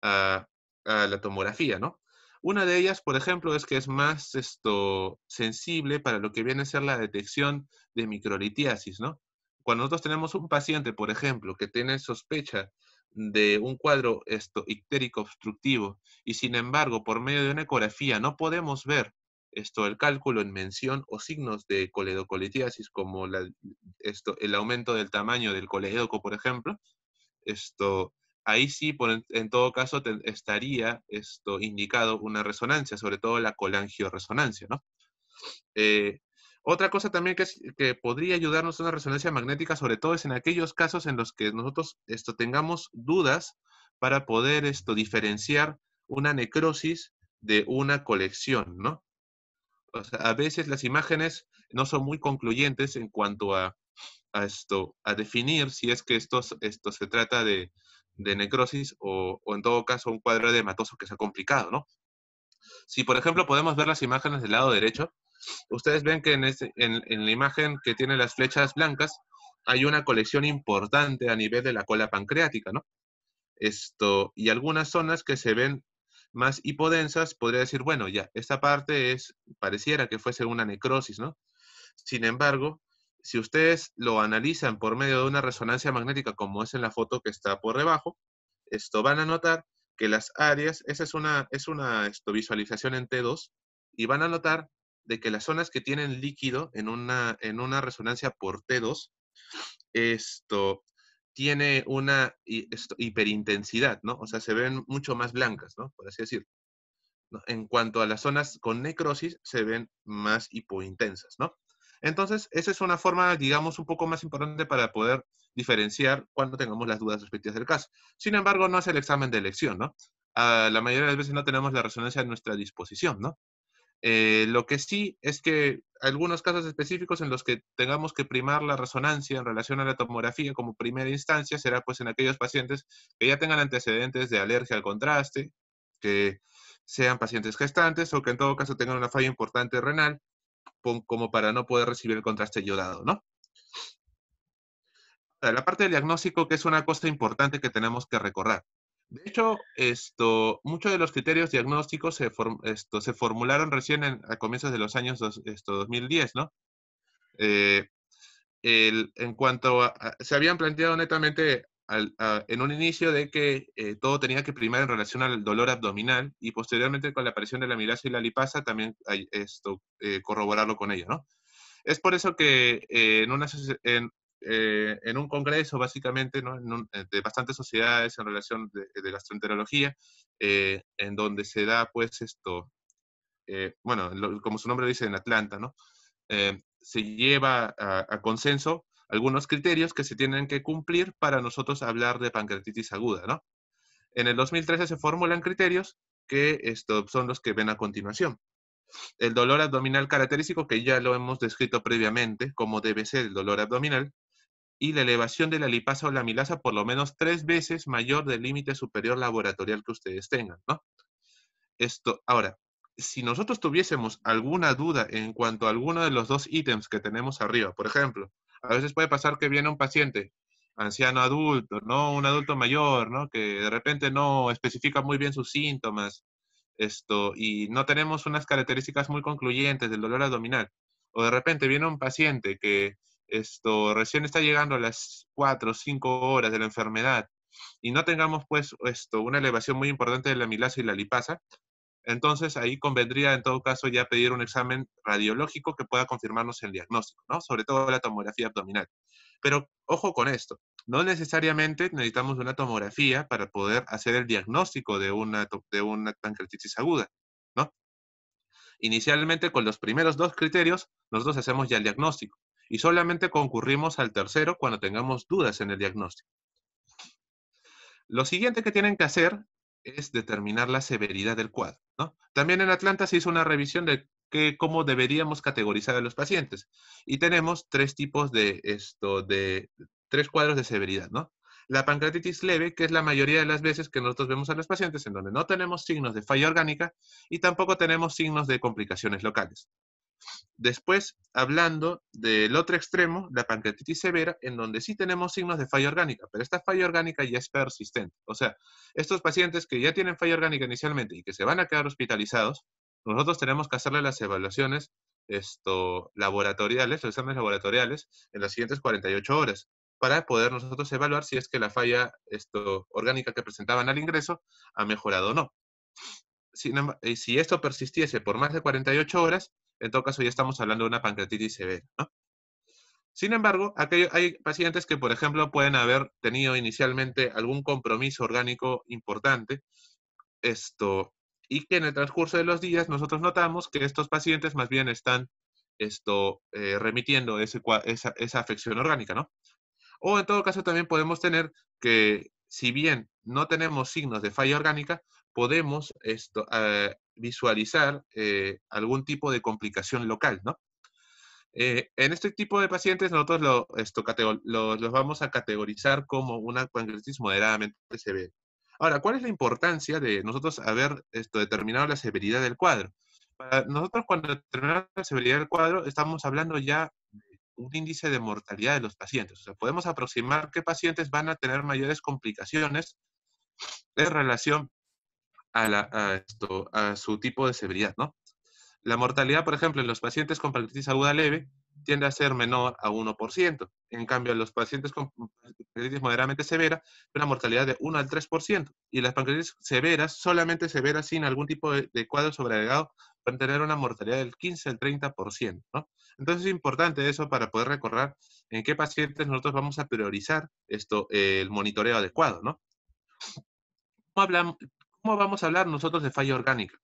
a, la tomografía, ¿no? Una de ellas, por ejemplo, es que es más esto, sensible para lo que viene a ser la detección de microlitiasis, ¿no? Cuando nosotros tenemos un paciente, por ejemplo, que tiene sospecha de un cuadro esto, ictérico obstructivo y sin embargo por medio de una ecografía no podemos ver esto, el cálculo en mención o signos de coledocolitiasis como esto, el aumento del tamaño del coledoco, por ejemplo, esto, ahí sí, por, en todo caso, estaría esto, indicado una resonancia, sobre todo la colangioresonancia, ¿no? Eh, otra cosa también que, podría ayudarnos una resonancia magnética, sobre todo es en aquellos casos en los que nosotros esto, tengamos dudas para poder esto, diferenciar una necrosis de una colección, ¿no? a veces las imágenes no son muy concluyentes en cuanto a, esto, a definir si es que esto, esto se trata de, necrosis o, en todo caso un cuadro de hematoso que sea complicado, ¿no? Si por ejemplo podemos ver las imágenes del lado derecho, Ustedes ven que en, la imagen que tiene las flechas blancas hay una colección importante a nivel de la cola pancreática, ¿no? Esto, y algunas zonas que se ven más hipodensas, podría decir, bueno, ya, esta parte es, pareciera que fuese una necrosis, ¿no? Sin embargo, si ustedes lo analizan por medio de una resonancia magnética, como es en la foto que está por debajo, esto van a notar que las áreas, esa es una, es una esto, visualización en T2, y van a notar de que las zonas que tienen líquido en una, en una resonancia por T2, esto tiene una hiperintensidad, ¿no? O sea, se ven mucho más blancas, ¿no? Por así decir. En cuanto a las zonas con necrosis, se ven más hipointensas, ¿no? Entonces, esa es una forma, digamos, un poco más importante para poder diferenciar cuando tengamos las dudas respectivas del caso. Sin embargo, no es el examen de elección, ¿no? Ah, la mayoría de las veces no tenemos la resonancia a nuestra disposición, ¿no? Eh, lo que sí es que algunos casos específicos en los que tengamos que primar la resonancia en relación a la tomografía como primera instancia será pues en aquellos pacientes que ya tengan antecedentes de alergia al contraste, que sean pacientes gestantes o que en todo caso tengan una falla importante renal como para no poder recibir el contraste yodado, ¿no? La parte del diagnóstico que es una cosa importante que tenemos que recorrer. De hecho, esto, muchos de los criterios diagnósticos se, esto, se formularon recién a comienzos de los años 2010, ¿no? Eh, en cuanto a, se habían planteado netamente en un inicio de que eh, todo tenía que primar en relación al dolor abdominal y posteriormente con la aparición de la mirasa y la lipasa también hay esto, eh, corroborarlo con ello, ¿no? Es por eso que en, una, en, eh, en un congreso, básicamente, eh, de bastantes sociedades en relación de, de gastroenterología, eh, en donde se da, pues, esto, bueno, como su nombre dice, en Atlanta, ¿no? se lleva a, consenso algunos criterios que se tienen que cumplir para nosotros hablar de pancreatitis aguda, ¿no? En el 2013 se formulan criterios que esto, son los que ven a continuación. El dolor abdominal característico, que ya lo hemos descrito previamente, como debe ser el dolor abdominal, y la elevación de la lipasa o la milasa por lo menos tres veces mayor del límite superior laboratorial que ustedes tengan, ¿no? Esto, ahora, si nosotros tuviésemos alguna duda en cuanto a alguno de los dos ítems que tenemos arriba, por ejemplo, a veces puede pasar que viene un paciente, anciano adulto, ¿no? Un adulto mayor, ¿no? Que de repente no especifica muy bien sus síntomas, esto, y no tenemos unas características muy concluyentes del dolor abdominal. O de repente viene un paciente que esto recién está llegando a las 4 o 5 horas de la enfermedad y no tengamos pues esto, una elevación muy importante de la milasa y la lipasa, entonces ahí convendría en todo caso ya pedir un examen radiológico que pueda confirmarnos el diagnóstico, ¿no? Sobre todo la tomografía abdominal. Pero ojo con esto, no necesariamente necesitamos una tomografía para poder hacer el diagnóstico de una, de una pancreatitis aguda, ¿no? Inicialmente con los primeros dos criterios, nosotros hacemos ya el diagnóstico y solamente concurrimos al tercero cuando tengamos dudas en el diagnóstico. Lo siguiente que tienen que hacer es determinar la severidad del cuadro. También en Atlanta se hizo una revisión de que, cómo deberíamos categorizar a los pacientes. Y tenemos tres tipos de esto, de tres cuadros de severidad, ¿no? La pancreatitis leve, que es la mayoría de las veces que nosotros vemos a los pacientes en donde no tenemos signos de falla orgánica y tampoco tenemos signos de complicaciones locales. Después, hablando del otro extremo, la pancreatitis severa, en donde sí tenemos signos de falla orgánica, pero esta falla orgánica ya es persistente. O sea, estos pacientes que ya tienen falla orgánica inicialmente y que se van a quedar hospitalizados, nosotros tenemos que hacerle las evaluaciones esto, laboratoriales, los exámenes laboratoriales, en las siguientes 48 horas, para poder nosotros evaluar si es que la falla esto, orgánica que presentaban al ingreso ha mejorado o no. Em, y si esto persistiese por más de 48 horas, en todo caso, ya estamos hablando de una pancreatitis severa, Sin embargo, hay pacientes que, por ejemplo, pueden haber tenido inicialmente algún compromiso orgánico importante, esto, y que en el transcurso de los días nosotros notamos que estos pacientes más bien están esto, eh, remitiendo esa, esa afección orgánica, ¿no? O en todo caso también podemos tener que, si bien no tenemos signos de falla orgánica, podemos esto, eh, visualizar eh, algún tipo de complicación local, ¿no? Eh, en este tipo de pacientes nosotros lo, esto, los vamos a categorizar como una pancreatitis moderadamente severa. Ahora, ¿cuál es la importancia de nosotros haber esto, determinado la severidad del cuadro? Ah, nosotros cuando determinamos la severidad del cuadro estamos hablando ya de un índice de mortalidad de los pacientes. O sea, podemos aproximar qué pacientes van a tener mayores complicaciones en relación a, su tipo de severidad, ¿no? La mortalidad, por ejemplo, en los pacientes con pancreatitis aguda leve tiende a ser menor a 1%. En cambio, en los pacientes con pancreatitis moderadamente severa, una mortalidad de 1 al 3%. Y las pancreatitis severas, solamente severas, sin algún tipo de, cuadro sobreagregado, pueden tener una mortalidad del 15 al 30%. ¿no? Entonces, es importante eso para poder recordar en qué pacientes nosotros vamos a priorizar esto, el monitoreo adecuado. ¿no? ¿Cómo, hablamos, ¿cómo vamos a hablar nosotros de falla orgánica?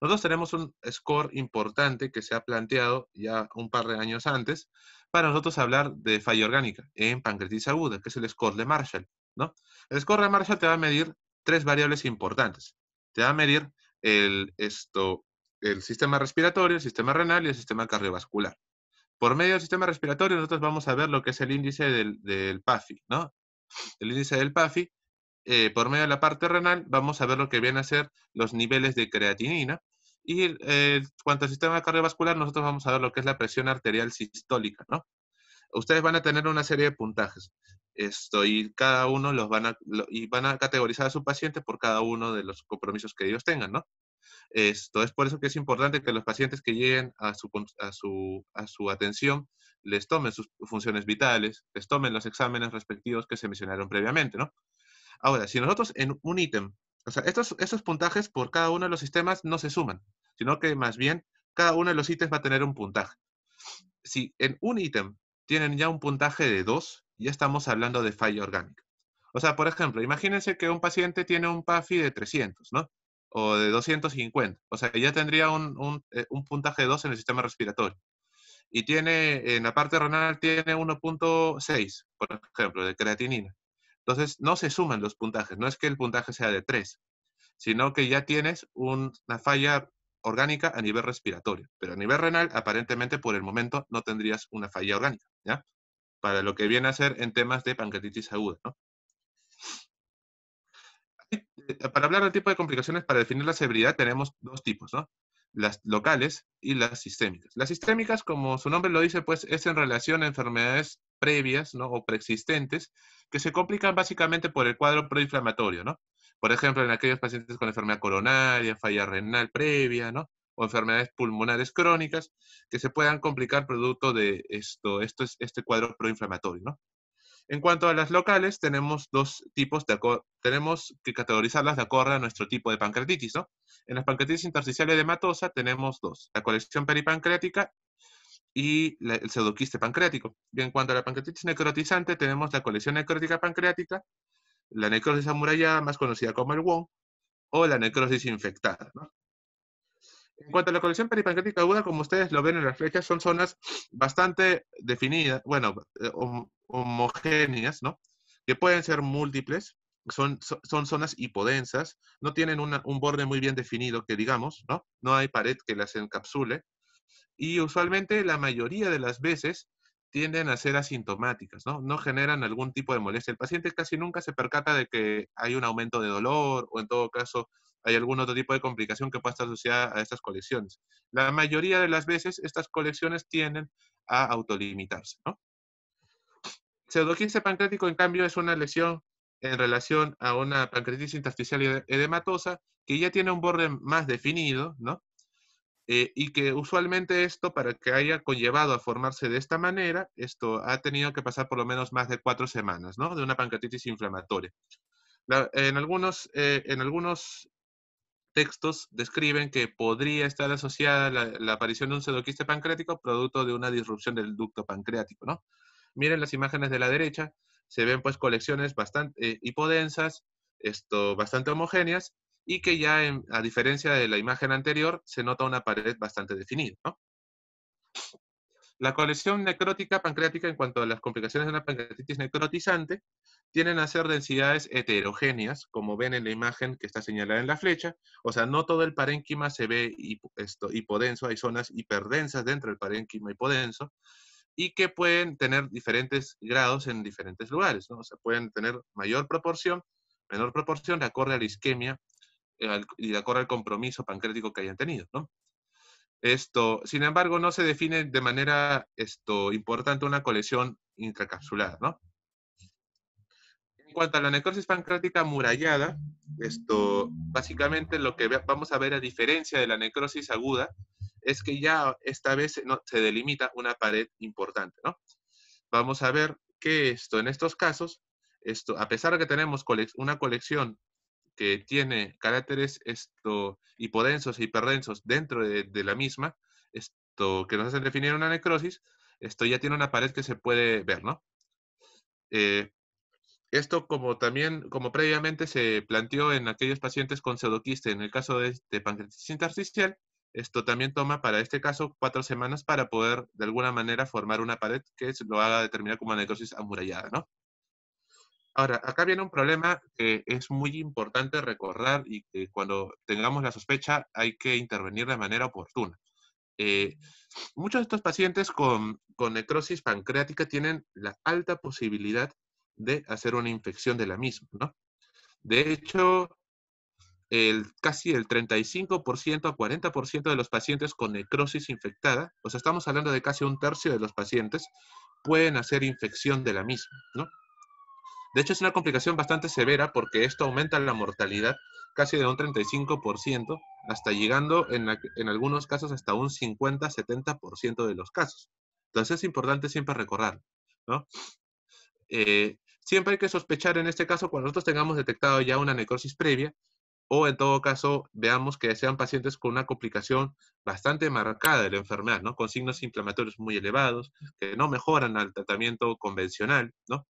Nosotros tenemos un score importante que se ha planteado ya un par de años antes para nosotros hablar de falla orgánica en pancreatitis aguda, que es el score de Marshall, ¿no? El score de Marshall te va a medir tres variables importantes. Te va a medir el, esto, el sistema respiratorio, el sistema renal y el sistema cardiovascular. Por medio del sistema respiratorio nosotros vamos a ver lo que es el índice del, PAFI, ¿no? El índice del PAFI eh, por medio de la parte renal, vamos a ver lo que vienen a ser los niveles de creatinina. Y cuanto al sistema cardiovascular, nosotros vamos a ver lo que es la presión arterial sistólica, ¿no? Ustedes van a tener una serie de puntajes. Esto, y cada uno los van a, y van a categorizar a su paciente por cada uno de los compromisos que ellos tengan, ¿no? Esto es por eso que es importante que los pacientes que lleguen a su, a su atención les tomen sus funciones vitales, les tomen los exámenes respectivos que se mencionaron previamente, ¿no? Ahora, si nosotros en un ítem, o sea, estos, puntajes por cada uno de los sistemas no se suman, sino que más bien cada uno de los ítems va a tener un puntaje. Si en un ítem tienen ya un puntaje de 2, ya estamos hablando de falla orgánica. O sea, por ejemplo, imagínense que un paciente tiene un PAFI de 300, ¿no? O de 250. O sea, ya tendría un, un eh, puntaje de 2 en el sistema respiratorio. Y tiene, en la parte renal, tiene 1.6, por ejemplo, de creatinina. Entonces, no se suman los puntajes, no es que el puntaje sea de 3, sino que ya tienes una falla orgánica a nivel respiratorio, pero a nivel renal, aparentemente por el momento no tendrías una falla orgánica, ¿ya? Para lo que viene a ser en temas de pancreatitis aguda, ¿no? Para hablar del tipo de complicaciones, para definir la severidad, tenemos dos tipos, ¿no? Las locales y las sistémicas. Las sistémicas, como su nombre lo dice, pues es en relación a enfermedades previas o preexistentes que se complican básicamente por el cuadro proinflamatorio, ¿no? Por ejemplo, en aquellos pacientes con enfermedad coronaria, falla renal previa, O enfermedades pulmonares crónicas que se puedan complicar producto de esto, este cuadro proinflamatorio, En cuanto a las locales, tenemos dos tipos, de, tenemos que categorizarlas de acuerdo a nuestro tipo de pancreatitis, En las pancreatitis intersticiales de matosa tenemos dos, la colección peripancreática y el pseudoquiste pancreático. en cuanto a la pancreatitis necrotizante, tenemos la colección necrótica pancreática, la necrosis amurallada, más conocida como el WON, o la necrosis infectada. En cuanto a la colección peripancreática aguda, como ustedes lo ven en las flechas, son zonas bastante definidas, bueno, eh, homogéneas, Que pueden ser múltiples, son, son zonas hipodensas, no tienen un borde muy bien definido, que digamos, ¿no? No hay pared que las encapsule, y usualmente la mayoría de las veces tienden a ser asintomáticas, ¿no? No generan algún tipo de molestia. El paciente casi nunca se percata de que hay un aumento de dolor o en todo caso hay algún otro tipo de complicación que pueda estar asociada a estas colecciones. La mayoría de las veces estas colecciones tienden a autolimitarse, ¿no? Pseudoquince pancreático, en cambio, es una lesión en relación a una pancreatitis intersticial edematosa que ya tiene un borde más definido, ¿no? Eh, y que usualmente esto, para que haya conllevado a formarse de esta manera, esto ha tenido que pasar por lo menos más de cuatro semanas, ¿no? De una pancreatitis inflamatoria. en, algunos, eh, en algunos textos describen que podría estar asociada la, aparición de un pseudoquiste pancreático producto de una disrupción del ducto pancreático, ¿no? Miren las imágenes de la derecha, se ven pues colecciones bastante eh, hipodensas, esto, bastante homogéneas, y que ya, a diferencia de la imagen anterior, se nota una pared bastante definida. La colección necrótica pancreática, en cuanto a las complicaciones de una pancreatitis necrotizante, tienen a ser densidades heterogéneas, como ven en la imagen que está señalada en la flecha. O sea, no todo el parénquima se ve hipo, esto, hipodenso, hay zonas hiperdensas dentro del parénquima hipodenso, y que pueden tener diferentes grados en diferentes lugares. ¿no? O sea, pueden tener mayor proporción, menor proporción, de acuerdo a la isquemia y de acuerdo al compromiso pancrético que hayan tenido, ¿no? Esto, sin embargo, no se define de manera esto, importante una colección intracapsular, ¿no? En cuanto a la necrosis pancrática murallada, esto, básicamente lo que vamos a ver a diferencia de la necrosis aguda es que ya esta vez no, se delimita una pared importante, ¿no? Vamos a ver que esto, en estos casos, esto, a pesar de que tenemos una colección tiene caracteres esto, hipodensos e hiperdensos dentro de, la misma, esto que nos hacen definir una necrosis, esto ya tiene una pared que se puede ver, ¿no? Eh, esto como también, como previamente se planteó en aquellos pacientes con pseudoquiste, en el caso de, este pancreatitis intersticial, esto también toma para este caso cuatro semanas para poder de alguna manera formar una pared que lo haga determinar como una necrosis amurallada, ¿no? Ahora, acá viene un problema que es muy importante recordar y que cuando tengamos la sospecha hay que intervenir de manera oportuna. Eh, muchos de estos pacientes con, necrosis pancreática tienen la alta posibilidad de hacer una infección de la misma, ¿no? De hecho, el, casi el 35% a 40% de los pacientes con necrosis infectada, o sea, estamos hablando de casi un tercio de los pacientes, pueden hacer infección de la misma, ¿no? De hecho, es una complicación bastante severa porque esto aumenta la mortalidad casi de un 35%, hasta llegando en, algunos casos hasta un 50-70% de los casos. Entonces es importante siempre recordar, ¿no? Eh, siempre hay que sospechar en este caso cuando nosotros tengamos detectado ya una necrosis previa o en todo caso veamos que sean pacientes con una complicación bastante marcada de la enfermedad, ¿no? Con signos inflamatorios muy elevados, que no mejoran al tratamiento convencional, ¿no?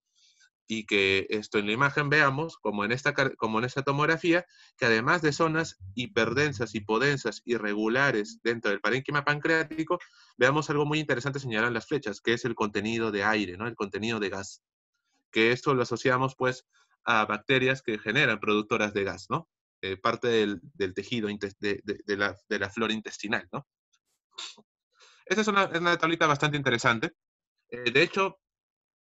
y que esto en la imagen veamos, como en esta, como en tomografía, que además de zonas hiperdensas, hipodensas, irregulares dentro del parénquima pancreático, veamos algo muy interesante señalar en las flechas, que es el contenido de aire, ¿no? el contenido de gas. Que esto lo asociamos pues a bacterias que generan productoras de gas, ¿no? Eh, parte del, tejido de, la, flora intestinal, Esta es una, tablita bastante interesante. Eh, de hecho,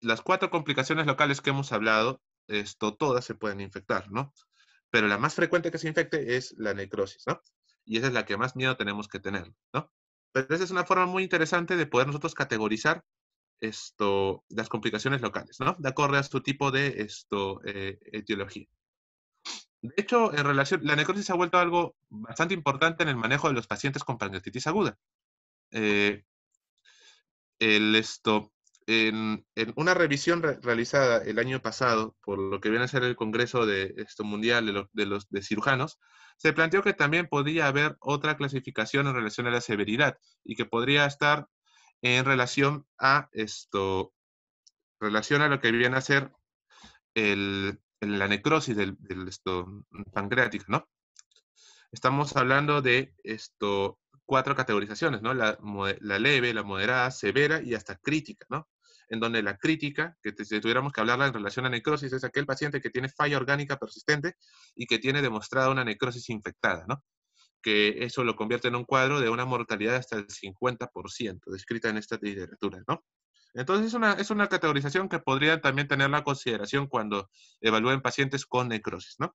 las cuatro complicaciones locales que hemos hablado, esto, todas se pueden infectar, ¿no? Pero la más frecuente que se infecte es la necrosis, ¿no? Y esa es la que más miedo tenemos que tener, ¿no? Pero esa es una forma muy interesante de poder nosotros categorizar esto, las complicaciones locales, ¿no? De acuerdo a su tipo de esto, eh, etiología. De hecho, en relación, la necrosis ha vuelto algo bastante importante en el manejo de los pacientes con pancreatitis aguda. Eh, el, esto, en, una revisión realizada el año pasado por lo que viene a ser el Congreso de esto Mundial de, los de Cirujanos, se planteó que también podía haber otra clasificación en relación a la severidad y que podría estar en relación a esto, relación a lo que viene a ser la necrosis del, esto, pancreático, ¿no? Estamos hablando de esto, cuatro categorizaciones, ¿no? la, leve, la moderada, severa y hasta crítica, ¿no? en donde la crítica, que si tuviéramos que hablarla en relación a necrosis, es aquel paciente que tiene falla orgánica persistente y que tiene demostrada una necrosis infectada, ¿no? Que eso lo convierte en un cuadro de una mortalidad hasta el 50%, descrita en esta literatura, ¿no? Entonces es una, es una categorización que podrían también tener la consideración cuando evalúen pacientes con necrosis, ¿no?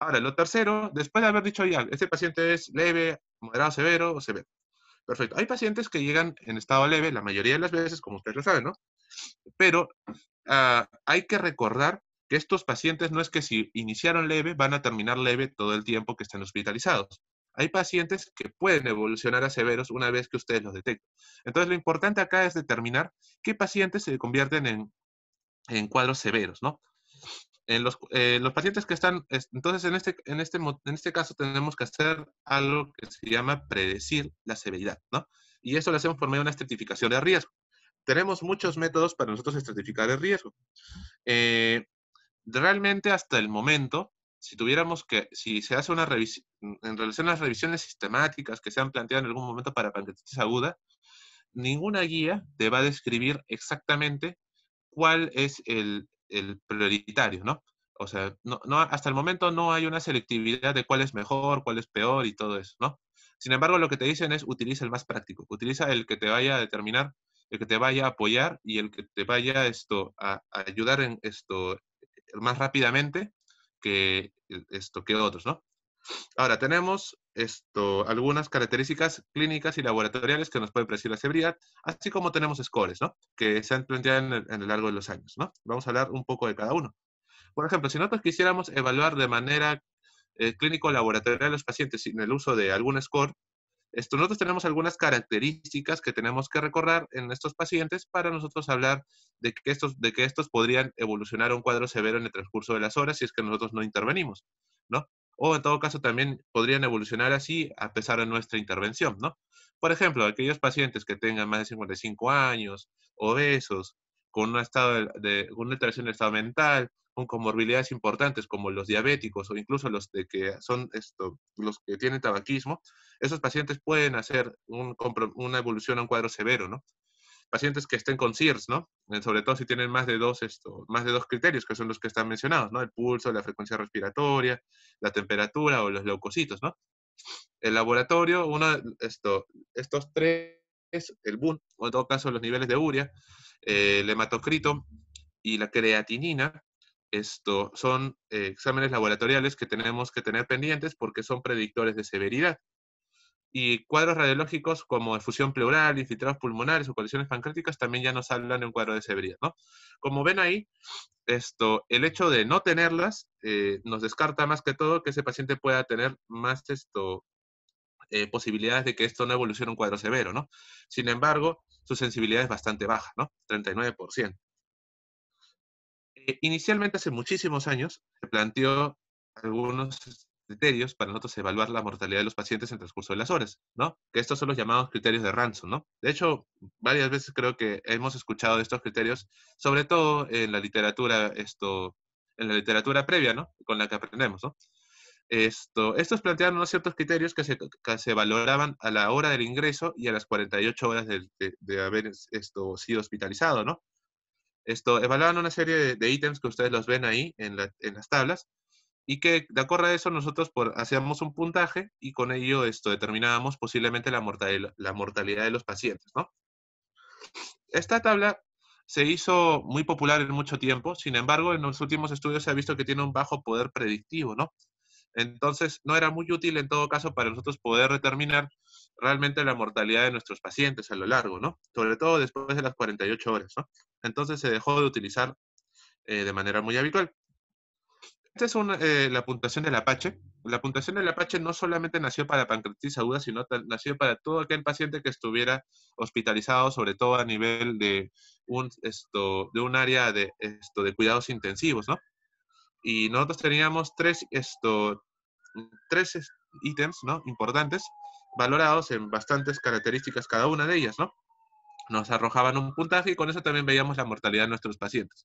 Ahora, lo tercero, después de haber dicho ya, este paciente es leve, moderado, severo o severo. Perfecto. Hay pacientes que llegan en estado leve, la mayoría de las veces, como ustedes lo saben, ¿no? Pero ah, hay que recordar que estos pacientes no es que si iniciaron leve van a terminar leve todo el tiempo que estén hospitalizados. Hay pacientes que pueden evolucionar a severos una vez que ustedes los detectan. Entonces, lo importante acá es determinar qué pacientes se convierten en, en cuadros severos, ¿no? en eh, los, eh, los, pacientes que están, entonces en este, en, este, en este caso tenemos que hacer algo que se llama predecir la severidad, ¿no? Y eso lo hacemos por medio de una estratificación de riesgo. Tenemos muchos métodos para nosotros estratificar el riesgo. Eh, realmente hasta el momento, si tuviéramos que, si se hace una revisión, en relación a las revisiones sistemáticas que se han planteado en algún momento para pancreatitis aguda, ninguna guía te va a describir exactamente cuál es el, el prioritario, ¿no? O sea, no, hasta el momento no hay una selectividad de cuál es mejor, cuál es peor y todo eso, ¿no? Sin embargo, lo que te dicen es utiliza el más práctico, utiliza el que te vaya a determinar, el que te vaya a apoyar y el que te vaya esto, a, a ayudar en esto más rápidamente que e, esto que otros, ¿no? Ahora, tenemos esto, algunas características clínicas y laboratoriales que nos pueden predecir la severidad, así como tenemos scores, ¿no? Que se han planteado en el, largo de los años, ¿no? Vamos a hablar un poco de cada uno. Por ejemplo, si nosotros quisiéramos evaluar de manera eh, clínico-laboratorial a los pacientes sin el uso de algún score, esto, nosotros tenemos algunas características que tenemos que recorrer en estos pacientes para nosotros hablar de que, estos, de que estos podrían evolucionar a un cuadro severo en el transcurso de las horas si es que nosotros no intervenimos, ¿no? o en todo caso también podrían evolucionar así a pesar de nuestra intervención, ¿no? Por ejemplo, aquellos pacientes que tengan más de 55 años, obesos, con, un estado de, una alteración estado mental, con comorbilidades importantes como los diabéticos o incluso los de que son los que tienen tabaquismo, esos pacientes pueden hacer una evolución a un cuadro severo, ¿no? pacientes que estén con CIRS, ¿no? Eh, sobre todo si tienen más de dos, esto, más de dos criterios, que son los que están mencionados, ¿no? El pulso, la frecuencia respiratoria, la temperatura o los leucocitos, ¿no? El laboratorio, uno, esto, estos tres, el BUN, o en todo caso los niveles de urea, eh, el hematocrito y la creatinina, esto, son eh, exámenes laboratoriales que tenemos que tener pendientes porque son predictores de severidad. Y cuadros radiológicos como efusión pleural, infiltrados pulmonares o colisiones pancráticas también ya nos hablan de un cuadro de severidad, ¿no? Como ven ahí, esto, el hecho de no tenerlas eh, nos descarta más que todo que ese paciente pueda tener más esto, eh, posibilidades de que esto no evolucione un cuadro severo, ¿no? Sin embargo, su sensibilidad es bastante baja, ¿no? 39%. Eh, inicialmente, hace muchísimos años, se planteó algunos criterios para nosotros evaluar la mortalidad de los pacientes en el transcurso de las horas, ¿no? Que estos son los llamados criterios de Ransom, ¿no? De hecho, varias veces creo que hemos escuchado de estos criterios, sobre todo en la literatura, esto, en la literatura previa, ¿no? Con la que aprendemos, ¿no? Esto, estos plantearon unos ciertos criterios que se, que valoraban a la hora del ingreso y a las 48 horas de, de, haber esto, sido hospitalizado, ¿no? Esto, evaluaban una serie de, ítems que ustedes los ven ahí en, en las tablas, y que de acuerdo a eso nosotros hacíamos un puntaje y con ello esto determinábamos posiblemente la mortalidad, la mortalidad de los pacientes, ¿no? Esta tabla se hizo muy popular en mucho tiempo, sin embargo, en los últimos estudios se ha visto que tiene un bajo poder predictivo, ¿no? Entonces, no era muy útil en todo caso para nosotros poder determinar realmente la mortalidad de nuestros pacientes a lo largo, ¿no? Sobre todo después de las 48 horas, ¿no? Entonces se dejó de utilizar eh, de manera muy habitual. Esta es eh, la puntuación del Apache. La puntuación del Apache no solamente nació para pancreatitis aguda, sino nació para todo aquel paciente que estuviera hospitalizado, sobre todo a nivel de un, esto, de un área de, esto, de cuidados intensivos, ¿no? Y nosotros teníamos tres, esto, tres ítems, ¿no? Importantes, valorados en bastantes características cada una de ellas, ¿no? Nos arrojaban un puntaje y con eso también veíamos la mortalidad de nuestros pacientes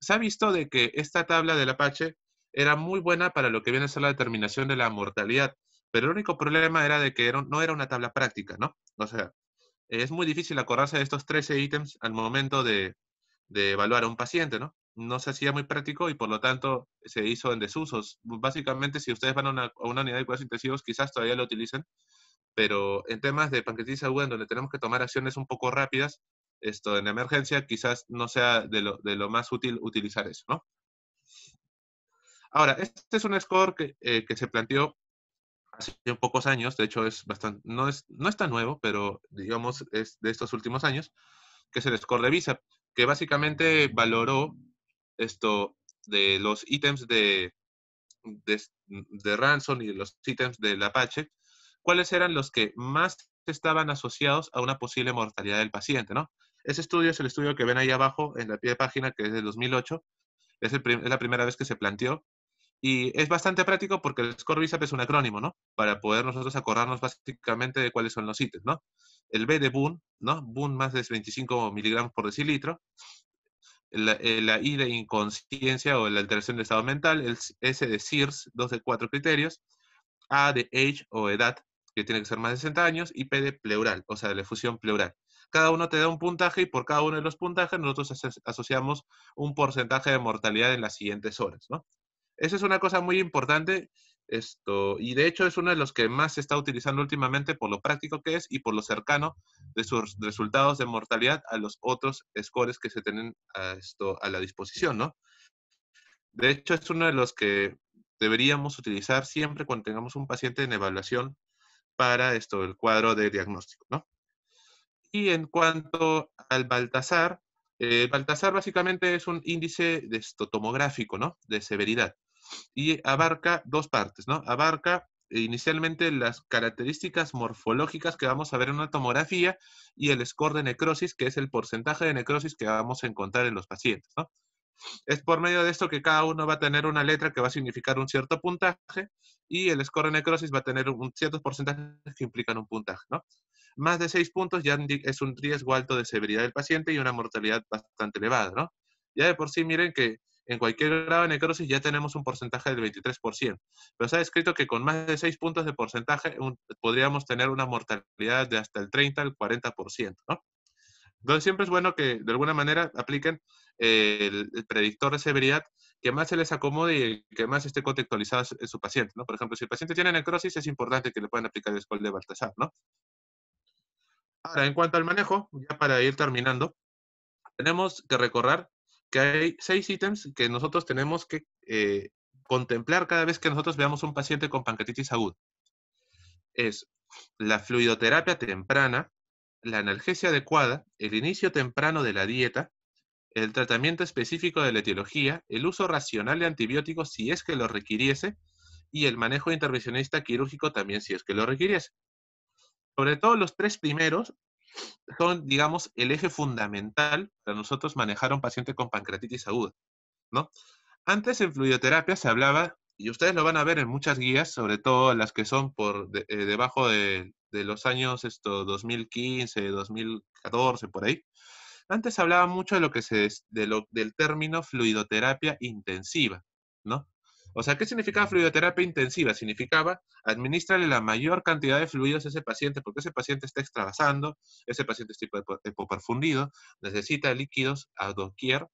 se ha visto de que esta tabla del Apache era muy buena para lo que viene a ser la determinación de la mortalidad, pero el único problema era de que no era una tabla práctica, ¿no? O sea, es muy difícil acordarse de estos 13 ítems al momento de, evaluar a un paciente, ¿no? No se hacía muy práctico y por lo tanto se hizo en desusos. Básicamente, si ustedes van a una, unidad de cuidados intensivos, quizás todavía lo utilicen, pero en temas de pancreatitis aguda, donde tenemos que tomar acciones un poco rápidas, esto, en emergencia, quizás no sea de lo, más útil utilizar eso, ¿no? Ahora, este es un score que, eh, se planteó hace pocos años, de hecho es bastante, no es, no tan nuevo, pero digamos es de estos últimos años, que es el score de Visa, que básicamente valoró esto de los ítems de, de, Ransom y los ítems del Apache, cuáles eran los que más estaban asociados a una posible mortalidad del paciente, ¿no? Ese estudio es el estudio que ven ahí abajo en la pie de página, que es del 2008. Es, la primera vez que se planteó. Y es bastante práctico porque el score es un acrónimo, ¿no? Para poder nosotros acordarnos básicamente de cuáles son los ítems, ¿no? El B de BUN, ¿no? BUN más de 25 miligramos por decilitro. La, eh, la, I de inconsciencia o la alteración del estado mental. El S de SIRS, dos de cuatro criterios. A de age o edad, que tiene que ser más de 60 años. Y P de pleural, o sea, de la fusión pleural cada uno te da un puntaje y por cada uno de los puntajes nosotros asociamos un porcentaje de mortalidad en las siguientes horas, ¿no? Esa es una cosa muy importante esto, y de hecho es uno de los que más se está utilizando últimamente por lo práctico que es y por lo cercano de sus resultados de mortalidad a los otros scores que se tienen a, esto, a la disposición, ¿no? De hecho es uno de los que deberíamos utilizar siempre cuando tengamos un paciente en evaluación para esto, el cuadro de diagnóstico, ¿no? Y en cuanto al Baltasar, eh, Baltasar básicamente es un índice de tomográfico, ¿no? De severidad. Y abarca dos partes, ¿no? Abarca eh, inicialmente las características morfológicas que vamos a ver en una tomografía y el score de necrosis, que es el porcentaje de necrosis que vamos a encontrar en los pacientes, ¿no? Es por medio de esto que cada uno va a tener una letra que va a significar un cierto puntaje y el score de necrosis va a tener un ciertos porcentajes que implican un puntaje, ¿no? Más de seis puntos ya es un riesgo alto de severidad del paciente y una mortalidad bastante elevada, ¿no? Ya de por sí miren que en cualquier grado de necrosis ya tenemos un porcentaje del 23%, pero se ha descrito que con más de 6 puntos de porcentaje podríamos tener una mortalidad de hasta el 30 al 40%, ¿no? Entonces siempre es bueno que de alguna manera apliquen el, predictor de severidad que más se les acomode y que más esté contextualizado en su paciente, ¿no? Por ejemplo, si el paciente tiene necrosis, es importante que le puedan aplicar el score de Baltasar, ¿no? Ahora, en cuanto al manejo, ya para ir terminando, tenemos que recordar que hay seis ítems que nosotros tenemos que eh, contemplar cada vez que nosotros veamos un paciente con pancreatitis aguda. Es la fluidoterapia temprana, la analgesia adecuada, el inicio temprano de la dieta, el tratamiento específico de la etiología, el uso racional de antibióticos si es que lo requiriese y el manejo intervencionista quirúrgico también si es que lo requiriese. Sobre todo los tres primeros son, digamos, el eje fundamental para nosotros manejar a un paciente con pancreatitis aguda, ¿no? Antes en fluidoterapia se hablaba, y ustedes lo van a ver en muchas guías, sobre todo las que son por eh, debajo de, de los años esto, 2015, 2014, por ahí, antes hablaba mucho de lo que lo, del término fluidoterapia intensiva, ¿no? O sea, ¿qué significaba fluidoterapia intensiva? Significaba administrarle la mayor cantidad de fluidos a ese paciente, porque ese paciente está extravasando, ese paciente está hipoperfundido, necesita líquidos a doquier,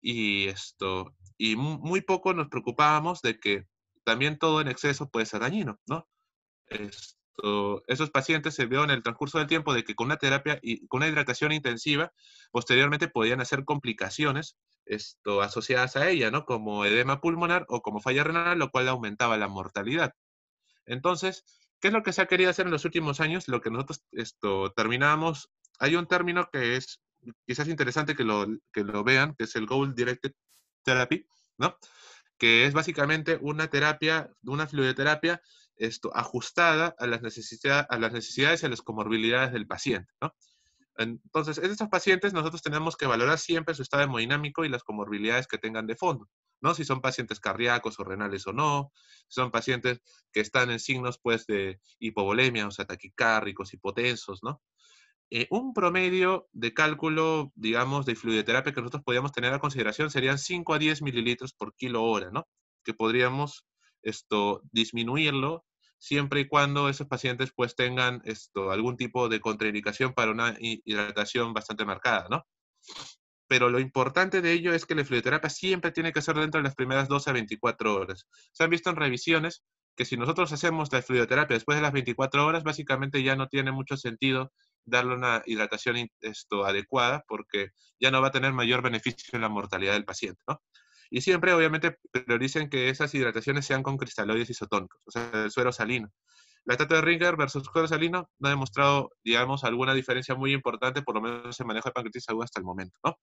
y esto, y muy poco nos preocupábamos de que también todo en exceso puede ser dañino, ¿no? esos pacientes se vio en el transcurso del tiempo de que con una terapia y con una hidratación intensiva, posteriormente podían hacer complicaciones esto, asociadas a ella, ¿no? Como edema pulmonar o como falla renal, lo cual aumentaba la mortalidad. Entonces, ¿qué es lo que se ha querido hacer en los últimos años? Lo que nosotros esto, terminamos, hay un término que es quizás interesante que lo, que lo vean, que es el Goal Directed Therapy, ¿no? Que es básicamente una terapia, una fluidoterapia esto, ajustada a las, a las necesidades y a las comorbilidades del paciente. Entonces, en estos pacientes nosotros tenemos que valorar siempre su estado hemodinámico y las comorbilidades que tengan de fondo, ¿no? Si son pacientes cardíacos o renales o no, si son pacientes que están en signos, pues, de hipovolemia, o sea, taquicárricos, hipotensos, ¿no? Eh, un promedio de cálculo, digamos, de fluidoterapia que nosotros podríamos tener a consideración serían 5 a 10 mililitros por kilo hora, ¿no? Que podríamos esto, disminuirlo siempre y cuando esos pacientes pues tengan esto, algún tipo de contraindicación para una hidratación bastante marcada, ¿no? Pero lo importante de ello es que la fluidoterapia siempre tiene que ser dentro de las primeras 12 a 24 horas. Se han visto en revisiones que si nosotros hacemos la fluidoterapia después de las 24 horas, básicamente ya no tiene mucho sentido darle una hidratación esto, adecuada porque ya no va a tener mayor beneficio en la mortalidad del paciente, ¿no? Y siempre, obviamente, prioricen que esas hidrataciones sean con cristaloides isotónicos, o sea, el suero salino. La estatua de Ringer versus suero salino no ha demostrado, digamos, alguna diferencia muy importante, por lo menos en manejo de pancreatitis aguda hasta el momento, ¿no?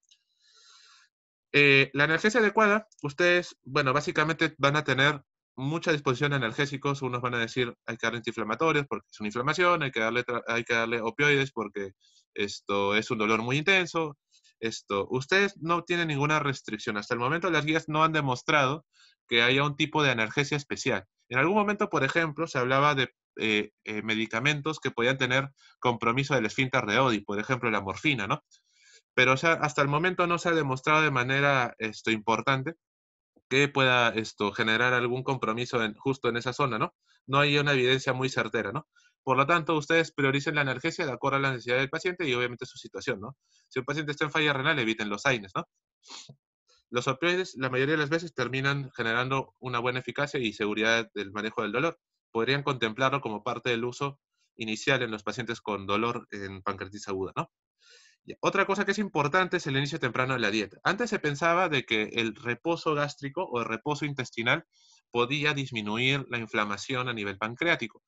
Eh, la analgesia adecuada, ustedes, bueno, básicamente van a tener mucha disposición de analgésicos. Unos van a decir, hay que darle antiinflamatorios porque es una inflamación, hay que darle, hay que darle opioides porque esto es un dolor muy intenso, esto, ustedes no tienen ninguna restricción. Hasta el momento las guías no han demostrado que haya un tipo de analgesia especial. En algún momento, por ejemplo, se hablaba de eh, eh, medicamentos que podían tener compromiso del esfínter de Odi, por ejemplo, la morfina, ¿no? Pero hasta el momento no se ha demostrado de manera esto, importante que pueda esto generar algún compromiso justo en esa zona, ¿no? No hay una evidencia muy certera, ¿no? Por lo tanto, ustedes prioricen la analgesia de acuerdo a la necesidad del paciente y obviamente su situación, ¿no? Si un paciente está en falla renal, eviten los AINES, ¿no? Los opioides, la mayoría de las veces, terminan generando una buena eficacia y seguridad del manejo del dolor. Podrían contemplarlo como parte del uso inicial en los pacientes con dolor en pancreatitis aguda, ¿no? Otra cosa que es importante es el inicio temprano de la dieta. Antes se pensaba de que el reposo gástrico o el reposo intestinal podía disminuir la inflamación a nivel pancreático.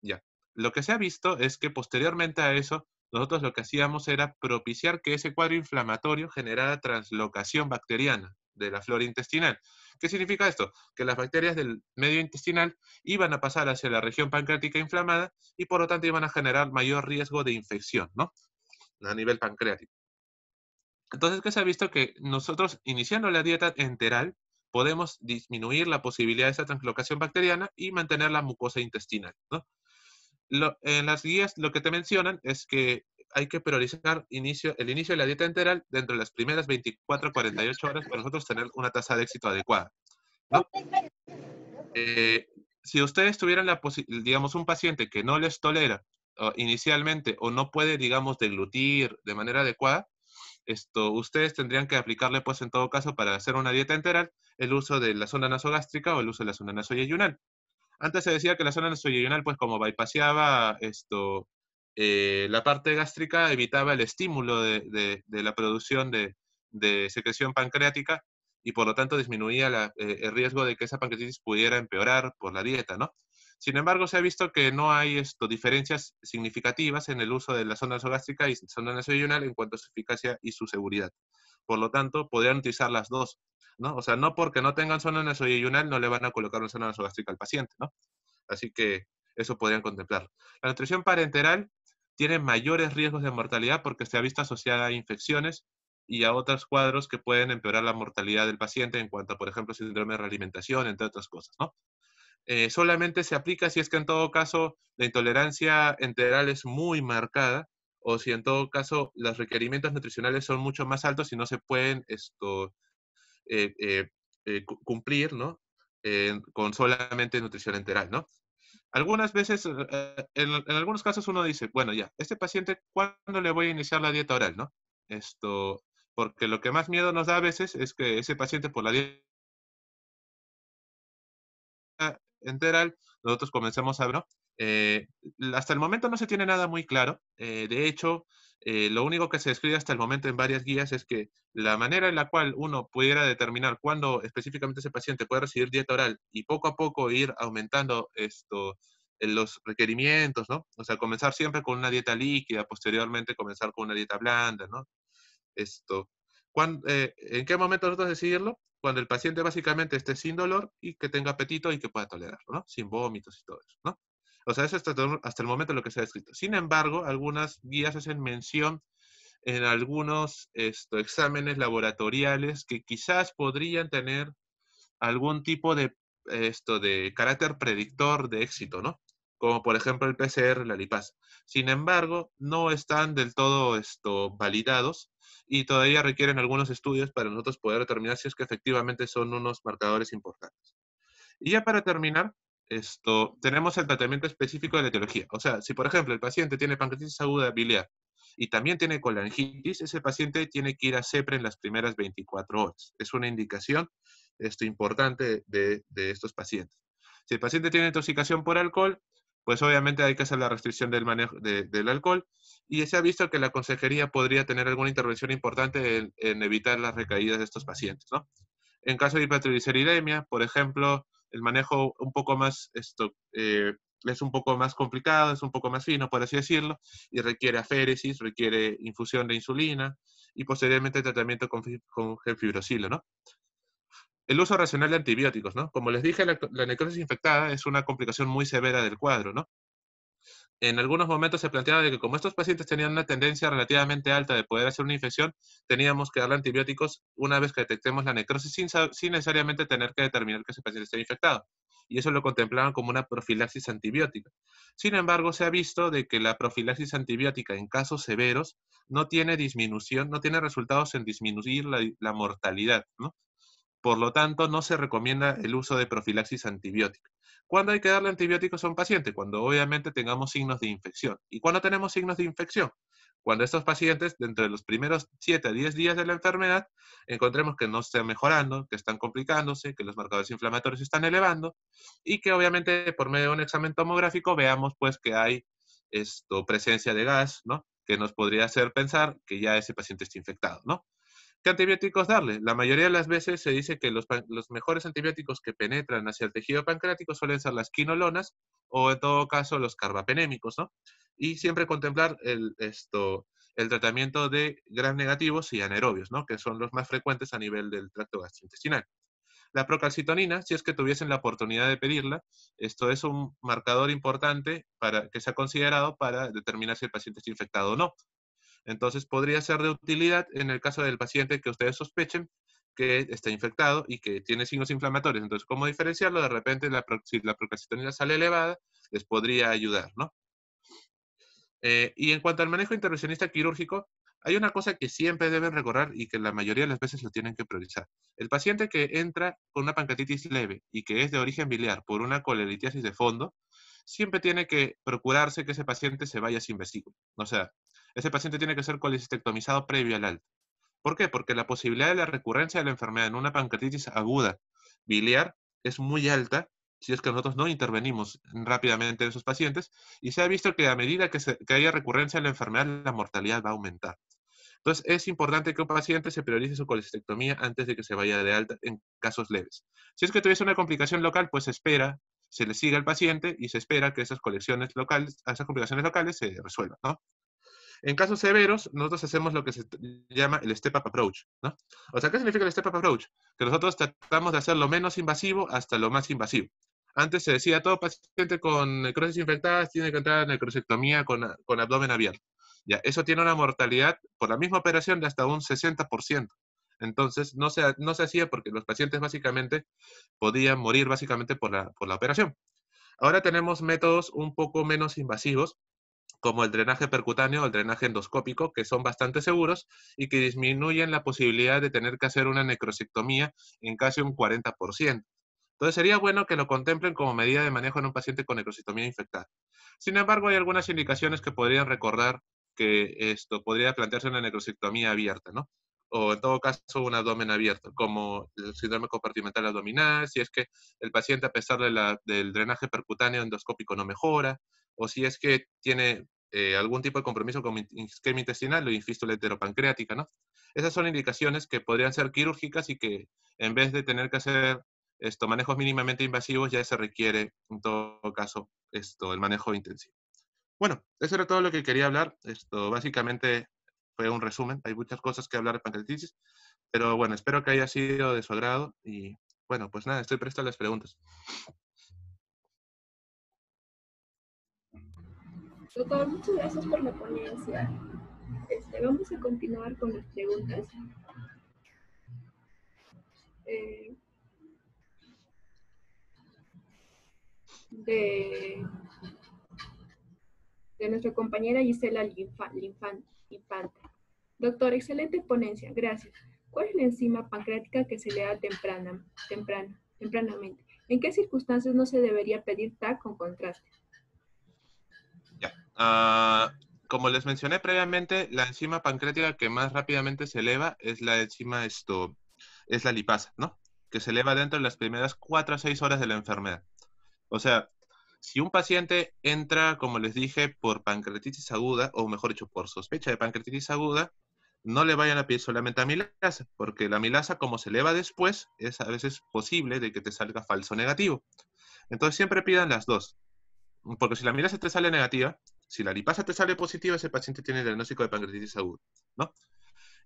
Ya, lo que se ha visto es que posteriormente a eso, nosotros lo que hacíamos era propiciar que ese cuadro inflamatorio generara translocación bacteriana de la flora intestinal. ¿Qué significa esto? Que las bacterias del medio intestinal iban a pasar hacia la región pancreática inflamada y por lo tanto iban a generar mayor riesgo de infección, ¿no? A nivel pancreático. Entonces, ¿qué se ha visto? Que nosotros, iniciando la dieta enteral, podemos disminuir la posibilidad de esa translocación bacteriana y mantener la mucosa intestinal, ¿no? en las guías lo que te mencionan es que hay que priorizar el inicio de la dieta enteral dentro de las primeras 24 48 horas para nosotros tener una tasa de éxito adecuada. Eh, si ustedes tuvieran, la digamos, un paciente que no les tolera inicialmente o no puede, digamos, deglutir de manera adecuada, esto, ustedes tendrían que aplicarle, pues, en todo caso, para hacer una dieta enteral, el uso de la zona nasogástrica o el uso de la zona nasoyeyunal. Antes se decía que la zona nasoyeyonal, pues como bypaseaba esto, eh, la parte gástrica, evitaba el estímulo de, la producción de, secreción pancreática y por lo tanto disminuía eh, el riesgo de que esa pancreatitis pudiera empeorar por la dieta, ¿no? Sin embargo, se ha visto que no hay diferencias significativas en el uso de la zona nasogástrica y zona nasoyunal en cuanto a su eficacia y su seguridad. Por lo tanto, podrían utilizar las dos, ¿no? O sea, no porque no tengan zona nasoyunal no le van a colocar una zona nasogástrica al paciente, ¿no? Así que eso podrían contemplar. La nutrición parenteral tiene mayores riesgos de mortalidad porque se ha visto asociada a infecciones y a otros cuadros que pueden empeorar la mortalidad del paciente en cuanto por ejemplo, síndrome de realimentación, entre otras cosas, ¿no? Eh, solamente se aplica si es que en todo caso la intolerancia enteral es muy marcada o si en todo caso los requerimientos nutricionales son mucho más altos y no se pueden esto, eh, eh, cumplir ¿no? con solamente nutrición enteral. ¿no? Algunas veces, en, algunos casos uno dice, bueno, ya, este paciente, ¿cuándo le voy a iniciar la dieta oral? ¿no? Esto, porque lo que más miedo nos da a veces es que ese paciente por la dieta Enteral. nosotros comencemos a verlo. Eh, hasta el momento no se tiene nada muy claro. Eh, de hecho, eh, lo único que se describe hasta el momento en varias guías es que la manera en la cual uno pudiera determinar cuándo específicamente ese paciente puede recibir dieta oral y poco a poco ir aumentando esto, los requerimientos, ¿no? O sea, comenzar siempre con una dieta líquida, posteriormente comenzar con una dieta blanda, ¿no? Esto, ¿En qué momento nosotros decidirlo? cuando el paciente básicamente esté sin dolor y que tenga apetito y que pueda tolerarlo, ¿no? Sin vómitos y todo eso, ¿no? O sea, eso hasta, hasta el momento lo que se ha escrito. Sin embargo, algunas guías hacen mención en algunos exámenes laboratoriales que quizás podrían tener algún tipo de, esto, de carácter predictor de éxito, ¿no? como por ejemplo el PCR, la lipasa. Sin embargo, no están del todo esto validados y todavía requieren algunos estudios para nosotros poder determinar si es que efectivamente son unos marcadores importantes. Y ya para terminar, esto, tenemos el tratamiento específico de la etiología. O sea, si por ejemplo el paciente tiene pancreatitis aguda biliar y también tiene colangitis, ese paciente tiene que ir a CEPRE en las primeras 24 horas. Es una indicación esto, importante de, de estos pacientes. Si el paciente tiene intoxicación por alcohol, pues obviamente hay que hacer la restricción del manejo del alcohol y se ha visto que la consejería podría tener alguna intervención importante en, evitar las recaídas de estos pacientes, ¿no? En caso de hipertrigliceridemia, por ejemplo, el manejo un poco más, esto, eh, es un poco más complicado, es un poco más fino, por así decirlo, y requiere aféresis, requiere infusión de insulina y posteriormente tratamiento con, con fibrosilo, ¿no? el uso racional de antibióticos, ¿no? Como les dije, la, necrosis infectada es una complicación muy severa del cuadro, ¿no? En algunos momentos se planteaba de que como estos pacientes tenían una tendencia relativamente alta de poder hacer una infección, teníamos que darle antibióticos una vez que detectemos la necrosis sin, necesariamente tener que determinar que ese paciente esté infectado. Y eso lo contemplaban como una profilaxis antibiótica. Sin embargo, se ha visto de que la profilaxis antibiótica en casos severos no tiene disminución, no tiene resultados en disminuir la, la mortalidad, ¿no? Por lo tanto, no se recomienda el uso de profilaxis antibiótica. ¿Cuándo hay que darle antibióticos a un paciente? Cuando obviamente tengamos signos de infección. ¿Y cuándo tenemos signos de infección? Cuando estos pacientes, dentro de los primeros 7 a 10 días de la enfermedad, encontremos que no están mejorando, que están complicándose, que los marcadores inflamatorios están elevando y que obviamente por medio de un examen tomográfico veamos pues que hay esto, presencia de gas, ¿no? Que nos podría hacer pensar que ya ese paciente está infectado, ¿no? ¿Qué antibióticos darle? La mayoría de las veces se dice que los, mejores antibióticos que penetran hacia el tejido pancreático suelen ser las quinolonas o en todo caso los carbapenémicos, ¿no? Y siempre contemplar el, esto, el tratamiento de gram negativos y anaerobios, ¿no? Que son los más frecuentes a nivel del tracto gastrointestinal. La procalcitonina, si es que tuviesen la oportunidad de pedirla, esto es un marcador importante para, que se ha considerado para determinar si el paciente está infectado o no. Entonces podría ser de utilidad en el caso del paciente que ustedes sospechen que está infectado y que tiene signos inflamatorios. Entonces, ¿cómo diferenciarlo? De repente, la, si la procalcitonina sale elevada, les podría ayudar, ¿no? Eh, y en cuanto al manejo intervencionista quirúrgico, hay una cosa que siempre deben recordar y que la mayoría de las veces lo tienen que priorizar. El paciente que entra con una pancreatitis leve y que es de origen biliar por una colelitiasis de fondo, siempre tiene que procurarse que ese paciente se vaya sin vesícula. O sea, ese paciente tiene que ser colistectomizado previo al alta. ¿Por qué? Porque la posibilidad de la recurrencia de la enfermedad en una pancreatitis aguda biliar es muy alta si es que nosotros no intervenimos rápidamente en esos pacientes y se ha visto que a medida que, haya recurrencia de la enfermedad, la mortalidad va a aumentar. Entonces, es importante que un paciente se priorice su colistectomía antes de que se vaya de alta en casos leves. Si es que tuviese una complicación local, pues se espera, se le sigue al paciente y se espera que esas colecciones locales, esas complicaciones locales se resuelvan, ¿no? En casos severos, nosotros hacemos lo que se llama el step-up approach, O sea, ¿qué significa el step-up approach? Que nosotros tratamos de hacer lo menos invasivo hasta lo más invasivo. Antes se decía, todo paciente con necrosis infectadas tiene que entrar a necrosectomía con, abdomen abierto. Ya, eso tiene una mortalidad por la misma operación de hasta un 60%. Entonces, no se, no se hacía porque los pacientes básicamente podían morir básicamente por la operación. Ahora tenemos métodos un poco menos invasivos, como el drenaje percutáneo o el drenaje endoscópico, que son bastante seguros y que disminuyen la posibilidad de tener que hacer una necrosectomía en casi un 40%. Entonces sería bueno que lo contemplen como medida de manejo en un paciente con necrosectomía infectada. Sin embargo, hay algunas indicaciones que podrían recordar que esto podría plantearse una necrosectomía abierta, ¿no? o en todo caso un abdomen abierto, como el síndrome compartimental abdominal, si es que el paciente a pesar del drenaje percutáneo endoscópico no mejora, o si es que tiene eh, algún tipo de compromiso con esquema intestinal o fístula heteropancreática, ¿no? Esas son indicaciones que podrían ser quirúrgicas y que en vez de tener que hacer esto, manejos mínimamente invasivos, ya se requiere, en todo caso, esto, el manejo intensivo. Bueno, eso era todo lo que quería hablar. Esto básicamente fue un resumen. Hay muchas cosas que hablar de pancreatitis, pero bueno, espero que haya sido de su agrado y bueno, pues nada, estoy presto a las preguntas. Pues, Doctor, muchas gracias por la ponencia. Este, vamos a continuar con las preguntas. Eh, de, nuestra compañera Gisela Linfante. Doctor, excelente ponencia, gracias. ¿Cuál es la enzima pancreática que se le da temprana, temprano, tempranamente? ¿En qué circunstancias no se debería pedir TAC con contraste? Ah, como les mencioné previamente, la enzima pancreática que más rápidamente se eleva es la enzima esto, es la lipasa, ¿no? Que se eleva dentro de las primeras 4 a 6 horas de la enfermedad. O sea, si un paciente entra, como les dije, por pancreatitis aguda, o mejor dicho, por sospecha de pancreatitis aguda, no le vayan a pedir solamente amilasa, porque la amilasa, como se eleva después, es a veces posible de que te salga falso negativo. Entonces siempre pidan las dos, porque si la amilasa te sale negativa, si la lipasa te sale positiva, ese paciente tiene el diagnóstico de pancreatitis aguda, ¿no?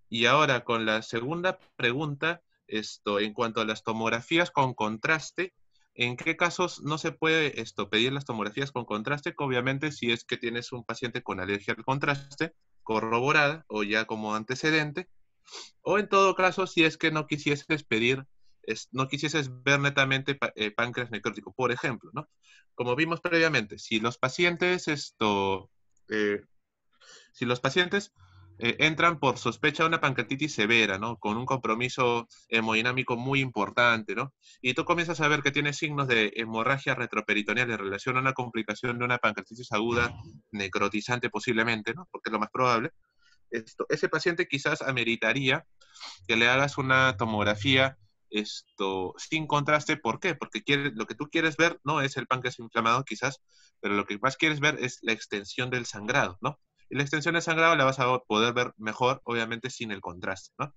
Y ahora con la segunda pregunta, esto, en cuanto a las tomografías con contraste, ¿en qué casos no se puede esto, pedir las tomografías con contraste? Obviamente, si es que tienes un paciente con alergia al contraste, corroborada o ya como antecedente, o en todo caso, si es que no quisieses pedir no quisieses ver netamente eh, páncreas necrótico, por ejemplo, Como vimos previamente, si los pacientes esto, eh, si los pacientes eh, entran por sospecha de una pancreatitis severa, Con un compromiso hemodinámico muy importante, Y tú comienzas a ver que tiene signos de hemorragia retroperitoneal en relación a una complicación de una pancreatitis aguda necrotizante posiblemente, Porque es lo más probable. Esto, ese paciente quizás ameritaría que le hagas una tomografía esto sin contraste. ¿Por qué? Porque lo que tú quieres ver no es el páncreas inflamado quizás, pero lo que más quieres ver es la extensión del sangrado, ¿no? Y la extensión del sangrado la vas a poder ver mejor, obviamente, sin el contraste, ¿no?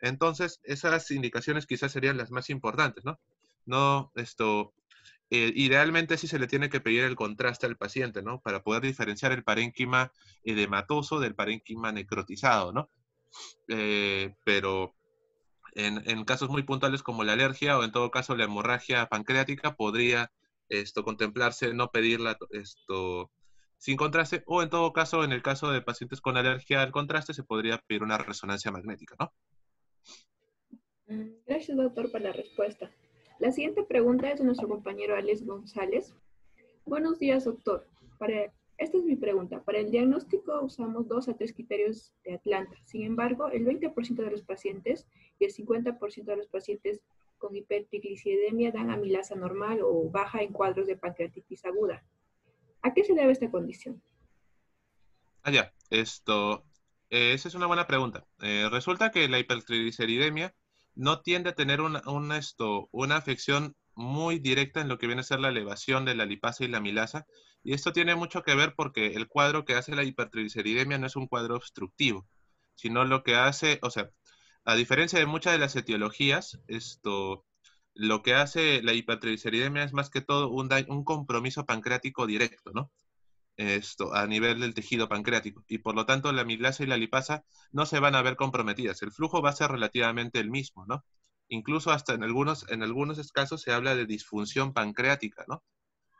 Entonces, esas indicaciones quizás serían las más importantes, ¿no? No, esto, eh, idealmente sí se le tiene que pedir el contraste al paciente, ¿no? Para poder diferenciar el parénquima edematoso eh, del parénquima necrotizado, ¿no? Eh, pero en, casos muy puntuales como la alergia o en todo caso la hemorragia pancreática podría esto contemplarse no pedirla esto sin contraste o en todo caso en el caso de pacientes con alergia al contraste se podría pedir una resonancia magnética, ¿no? Mm, gracias doctor por la respuesta. La siguiente pregunta es de nuestro compañero Alex González. Buenos días doctor. Para esta es mi pregunta. Para el diagnóstico usamos dos a tres criterios de Atlanta. Sin embargo, el 20% de los pacientes y el 50% de los pacientes con hipertriglicidemia dan amilasa normal o baja en cuadros de pancreatitis aguda. ¿A qué se debe esta condición? Ah, ya. Esto, eh, esa es una buena pregunta. Eh, resulta que la hipertrigliceridemia no tiende a tener esto, una afección muy directa en lo que viene a ser la elevación de la lipasa y la milasa. Y esto tiene mucho que ver porque el cuadro que hace la hipertrigliceridemia no es un cuadro obstructivo, sino lo que hace, o sea, a diferencia de muchas de las etiologías, esto, lo que hace la hipertrigliceridemia es más que todo un, un compromiso pancreático directo, ¿no? Esto, a nivel del tejido pancreático. Y por lo tanto, la milasa y la lipasa no se van a ver comprometidas. El flujo va a ser relativamente el mismo, ¿no? incluso hasta en algunos, en algunos casos se habla de disfunción pancreática, ¿no?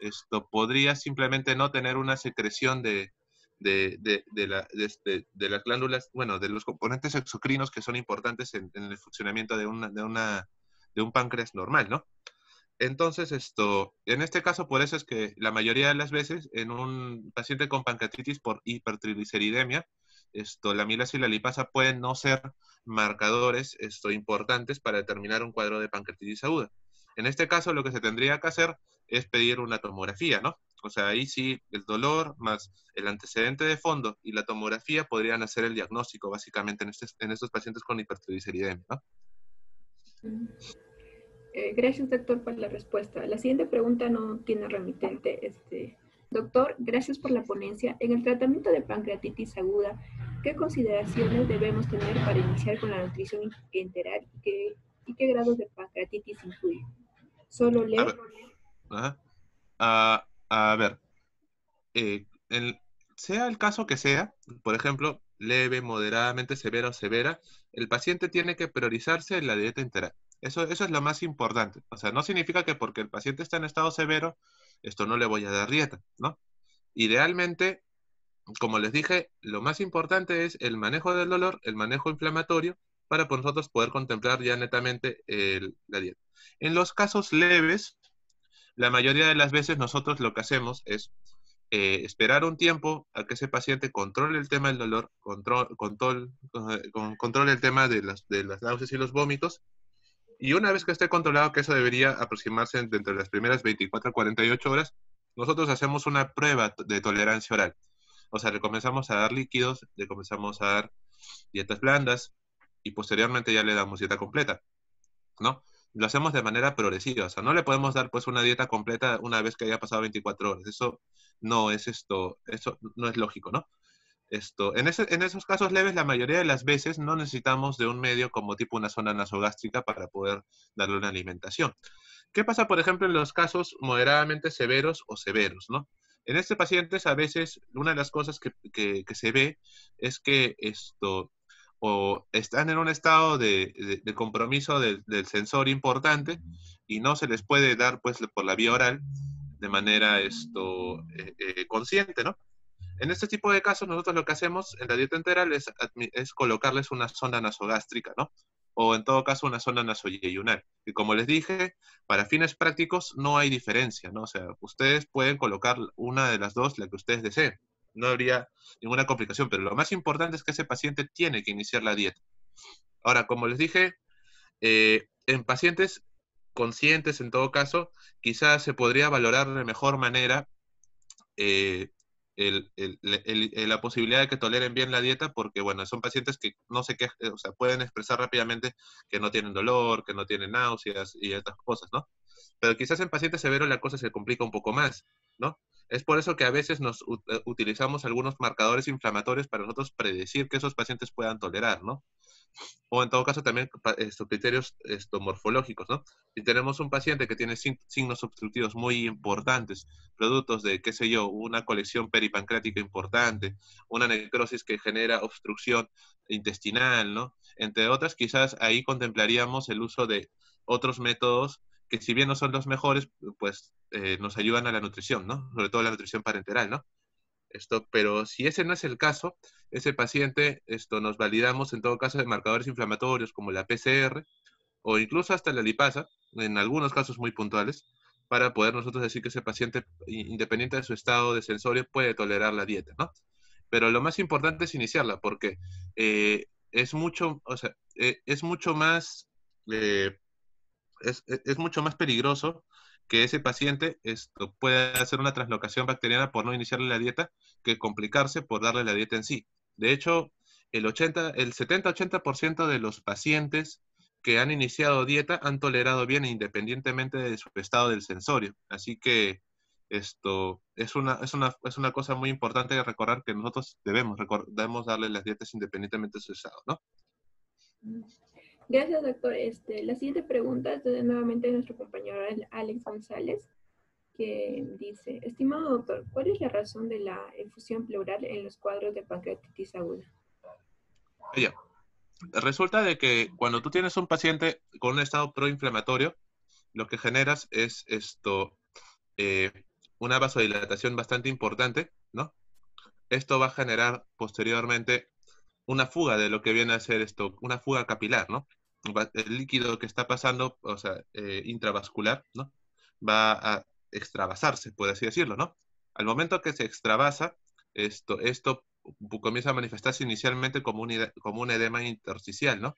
Esto podría simplemente no tener una secreción de, este, las glándulas, bueno, de los componentes exocrinos que son importantes en, el funcionamiento de, de, un páncreas normal, ¿no? Entonces, esto, en este caso, por eso es que la mayoría de las veces en un paciente con pancreatitis por hipertrigliceridemia, esto, la amilasa y la lipasa pueden no ser marcadores esto, importantes para determinar un cuadro de pancreatitis aguda. En este caso, lo que se tendría que hacer es pedir una tomografía, ¿no? O sea, ahí sí, el dolor más el antecedente de fondo y la tomografía podrían hacer el diagnóstico, básicamente, en, en estos pacientes con hipertrigliceridemia, ¿no? Eh, gracias, doctor, por la respuesta. La siguiente pregunta no tiene remitente. Este, Doctor, gracias por la ponencia. En el tratamiento de pancreatitis aguda, ¿qué consideraciones debemos tener para iniciar con la nutrición enteral y qué, grados de pancreatitis incluye? Solo leo. A ver, ver. Eh, sea el caso que sea, por ejemplo, leve, moderadamente severa o severa, el paciente tiene que priorizarse en la dieta enteral. Eso, eso es lo más importante. O sea, no significa que porque el paciente está en estado severo, esto no le voy a dar dieta, ¿no? Idealmente, como les dije, lo más importante es el manejo del dolor, el manejo inflamatorio, para nosotros poder contemplar ya netamente la dieta. En los casos leves, la mayoría de las veces nosotros lo que hacemos es eh, esperar un tiempo a que ese paciente controle el tema del dolor, control, eh, controle el tema de las náuseas y los vómitos, y una vez que esté controlado, que eso debería aproximarse dentro de las primeras 24 a 48 horas, nosotros hacemos una prueba de tolerancia oral. O sea, le comenzamos a dar líquidos, le comenzamos a dar dietas blandas y posteriormente ya le damos dieta completa, ¿no? Lo hacemos de manera progresiva, o sea, no le podemos dar pues una dieta completa una vez que haya pasado 24 horas. Eso no es esto, eso no es lógico, ¿no? Esto, en, esos casos leves, la mayoría de las veces no necesitamos de un medio como tipo una zona nasogástrica para poder darle una alimentación. ¿Qué pasa, por ejemplo, en los casos moderadamente severos o severos, no? En este pacientes a veces una de las cosas que, se ve es que esto o están en un estado de, compromiso del, sensor importante y no se les puede dar pues por la vía oral de manera esto eh, eh, consciente, ¿no? en este tipo de casos, nosotros lo que hacemos en la dieta entera es, colocarles una zona nasogástrica, ¿no? O en todo caso, una zona nasoyeyunal. Y como les dije, para fines prácticos no hay diferencia, ¿no? O sea, ustedes pueden colocar una de las dos, la que ustedes deseen. No habría ninguna complicación, pero lo más importante es que ese paciente tiene que iniciar la dieta. Ahora, como les dije, eh, en pacientes conscientes, en todo caso, quizás se podría valorar de mejor manera eh, el, eh, la posibilidad de que toleren bien la dieta, porque bueno, son pacientes que no sé qué, o sea, pueden expresar rápidamente que no tienen dolor, que no tienen náuseas y estas cosas, ¿no? Pero quizás en pacientes severos la cosa se complica un poco más, ¿no? Es por eso que a veces nos eh, utilizamos algunos marcadores inflamatorios para nosotros predecir que esos pacientes puedan tolerar, ¿no? o en todo caso también estos criterios estomorfológicos, morfológicos, ¿no? Si tenemos un paciente que tiene signos obstructivos muy importantes, productos de, qué sé yo, una colección peripancrática importante, una necrosis que genera obstrucción intestinal, ¿no? Entre otras, quizás ahí contemplaríamos el uso de otros métodos que si bien no son los mejores, pues eh, nos ayudan a la nutrición, ¿no? Sobre todo la nutrición parenteral, ¿no? esto, pero si ese no es el caso, ese paciente, esto, nos validamos en todo caso de marcadores inflamatorios como la PCR o incluso hasta la lipasa, en algunos casos muy puntuales, para poder nosotros decir que ese paciente, independiente de su estado de sensorio, puede tolerar la dieta, ¿no? Pero lo más importante es iniciarla, porque eh, es mucho, o sea, eh, es mucho más, eh, es, es, mucho más peligroso que ese paciente esto, puede hacer una translocación bacteriana por no iniciarle la dieta que complicarse por darle la dieta en sí. De hecho, el, el 70-80% de los pacientes que han iniciado dieta han tolerado bien independientemente de su estado del sensorio. Así que esto es una, es una, cosa muy importante de recordar que nosotros debemos, debemos darle las dietas independientemente de su estado, ¿no? Mm. Gracias, doctor. Este, la siguiente pregunta es de, nuevamente nuestro compañero Alex González, que dice, estimado doctor, ¿cuál es la razón de la infusión pleural en los cuadros de pancreatitis aguda? Resulta de que cuando tú tienes un paciente con un estado proinflamatorio, lo que generas es esto, eh, una vasodilatación bastante importante, ¿no? Esto va a generar posteriormente una fuga de lo que viene a ser esto, una fuga capilar, ¿no? el líquido que está pasando, o sea, eh, intravascular, ¿no? Va a extravasarse, puede así decirlo, ¿no? Al momento que se extravasa, esto, esto comienza a manifestarse inicialmente como un, como un edema intersticial, ¿no?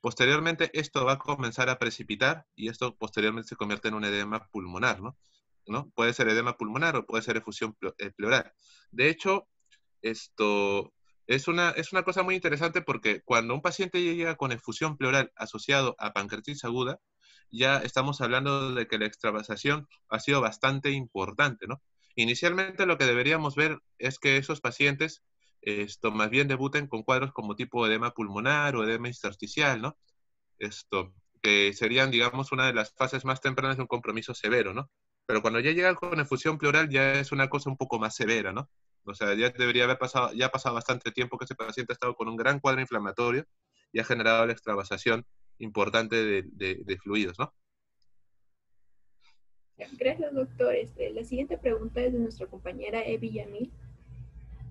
Posteriormente, esto va a comenzar a precipitar y esto posteriormente se convierte en un edema pulmonar, ¿no? ¿No? Puede ser edema pulmonar o puede ser efusión eh, pleural. De hecho, esto, es una, es una cosa muy interesante porque cuando un paciente llega con efusión pleural asociado a pancreatitis aguda, ya estamos hablando de que la extravasación ha sido bastante importante, ¿no? Inicialmente lo que deberíamos ver es que esos pacientes esto, más bien debuten con cuadros como tipo edema pulmonar o edema intersticial, ¿no? Esto, que serían, digamos, una de las fases más tempranas de un compromiso severo, ¿no? Pero cuando ya llega con efusión pleural ya es una cosa un poco más severa, ¿no? O sea, ya debería haber pasado, ya ha pasado bastante tiempo que ese paciente ha estado con un gran cuadro inflamatorio y ha generado la extravasación importante de, fluidos, ¿no? Gracias, doctor. Este, la siguiente pregunta es de nuestra compañera Evi Yamil,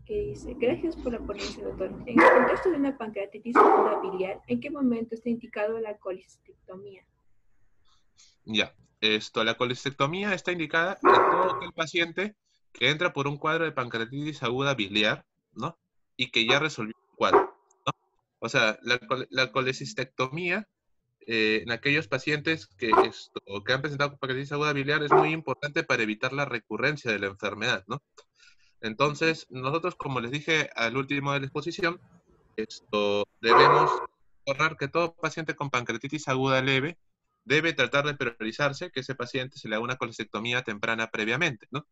que dice, gracias por la ponencia, doctor. En el contexto de una pancreatitis biliar, ¿en qué momento está indicado la colistectomía? Ya, esto, la colistectomía está indicada en todo el paciente que entra por un cuadro de pancreatitis aguda biliar, ¿no? Y que ya ah. resolvió el cuadro. ¿no? O sea, la, la colecistectomía eh, en aquellos pacientes que, esto, que han presentado pancreatitis aguda biliar es muy importante para evitar la recurrencia de la enfermedad, ¿no? Entonces, nosotros, como les dije al último de la exposición, esto, debemos recordar que todo paciente con pancreatitis aguda leve debe tratar de priorizarse que ese paciente se le haga una colecistectomía temprana previamente, ¿no?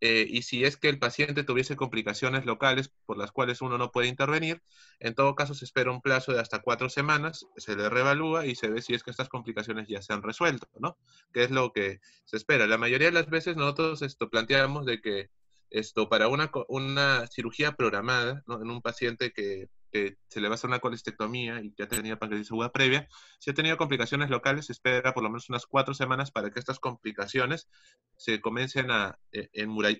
Eh, y si es que el paciente tuviese complicaciones locales por las cuales uno no puede intervenir, en todo caso se espera un plazo de hasta cuatro semanas, se le reevalúa y se ve si es que estas complicaciones ya se han resuelto, ¿no? ¿Qué es lo que se espera. La mayoría de las veces nosotros esto, planteamos de que esto para una, una cirugía programada ¿no? en un paciente que se le va a hacer una colestectomía y que ha tenido pancreatitis aguda previa, si ha tenido complicaciones locales, espera por lo menos unas cuatro semanas para que estas complicaciones se comiencen eh,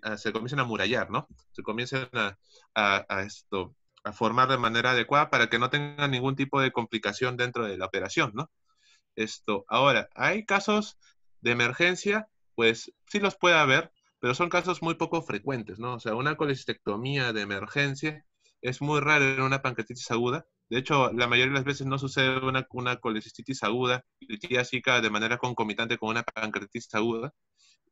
a, se comiencen a murallar, ¿no? Se comiencen a, a, a esto, a formar de manera adecuada para que no tengan ningún tipo de complicación dentro de la operación, ¿no? Esto, ahora, hay casos de emergencia, pues sí los puede haber, pero son casos muy poco frecuentes, ¿no? O sea, una colecistectomía de emergencia es muy raro en una pancreatitis aguda. De hecho, la mayoría de las veces no sucede una, una colecistitis aguda litiásica de manera concomitante con una pancreatitis aguda.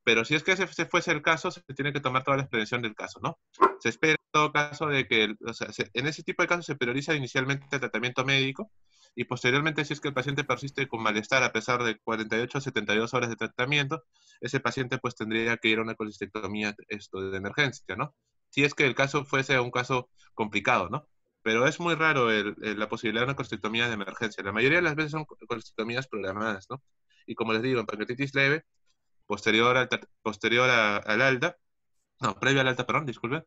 Pero si es que ese, fuese el caso, se tiene que tomar toda la prevención del caso, ¿no? Se espera en todo caso de que, o sea, en ese tipo de casos se prioriza inicialmente el tratamiento médico y posteriormente, si es que el paciente persiste con malestar a pesar de 48 a 72 horas de tratamiento, ese paciente pues tendría que ir a una colecistectomía esto, de emergencia, ¿no? si es que el caso fuese un caso complicado, ¿no? Pero es muy raro la posibilidad de una costectomía de emergencia. La mayoría de las veces son colcictomías programadas, ¿no? Y como les digo, en pancreatitis leve, posterior, al, posterior al alta, no, previo al alta, perdón, disculpen,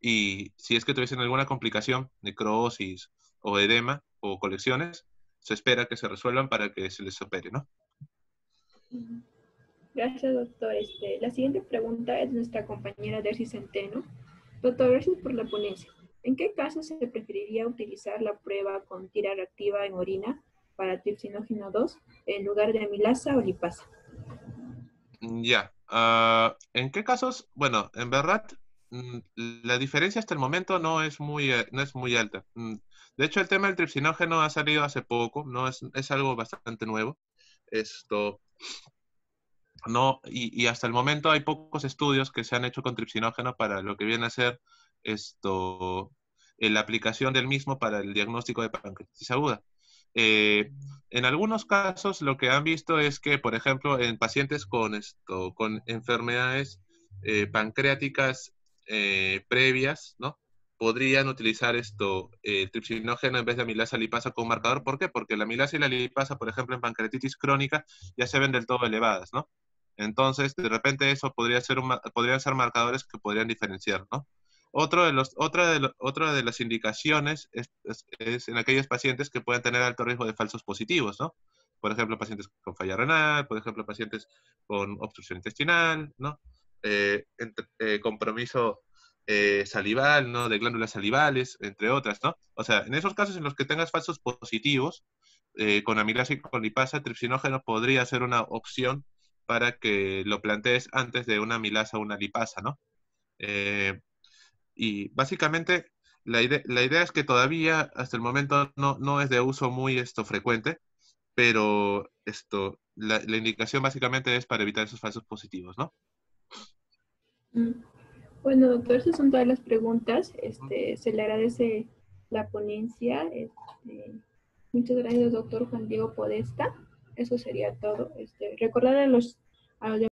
y si es que tuviesen alguna complicación, necrosis o edema o colecciones, se espera que se resuelvan para que se les opere, ¿no? Gracias, doctor. Este, la siguiente pregunta es nuestra compañera Dersi Centeno. Doctor, gracias por la ponencia. ¿En qué casos se preferiría utilizar la prueba con tira reactiva en orina para tripsinógeno 2 en lugar de amilasa o lipasa? Mm, ya. Ah, ¿En qué casos? Bueno, en verdad, mm, la diferencia hasta el momento no es muy, eh, no es muy alta. Mm, de hecho, el tema del tripsinógeno ha salido hace poco, no es, es algo bastante nuevo. Esto, no, y, hasta el momento hay pocos estudios que se han hecho con tripsinógeno para lo que viene a ser esto, eh, la aplicación del mismo para el diagnóstico de pancreatitis aguda. Eh, en algunos casos lo que han visto es que, por ejemplo, en pacientes con, esto, con enfermedades eh, pancreáticas previas, ¿no? Podrían utilizar esto, el tripsinógeno en vez de amilasa lipasa como marcador. ¿Por qué? Porque la amilasa y la lipasa, por ejemplo, en pancreatitis crónica ya se ven del todo elevadas, ¿no? Entonces, de repente eso podría ser un, podrían ser marcadores que podrían diferenciar, ¿no? Otro de los, otra, de otra de las indicaciones es, es, en aquellos pacientes que pueden tener alto riesgo de falsos positivos, ¿no? Por ejemplo, pacientes con falla renal, por ejemplo, pacientes con obstrucción intestinal, ¿no? Eh, eh, compromiso eh, salival, ¿no? De glándulas salivales, entre otras, ¿no? O sea, en esos casos en los que tengas falsos positivos, con amilasa y con lipasa, tripsinógeno podría ser una opción para que lo plantees antes de una milasa o una lipasa, ¿no? Eh, y básicamente la idea, es que todavía hasta el momento no, no es de uso muy esto frecuente, pero esto, la, indicación básicamente es para evitar esos falsos positivos, ¿no? Mm. Bueno, doctor, esas son todas las preguntas. Este, se le agradece la ponencia. Este, muchas gracias, doctor Juan Diego Podesta eso sería todo. Este, recordar a los, los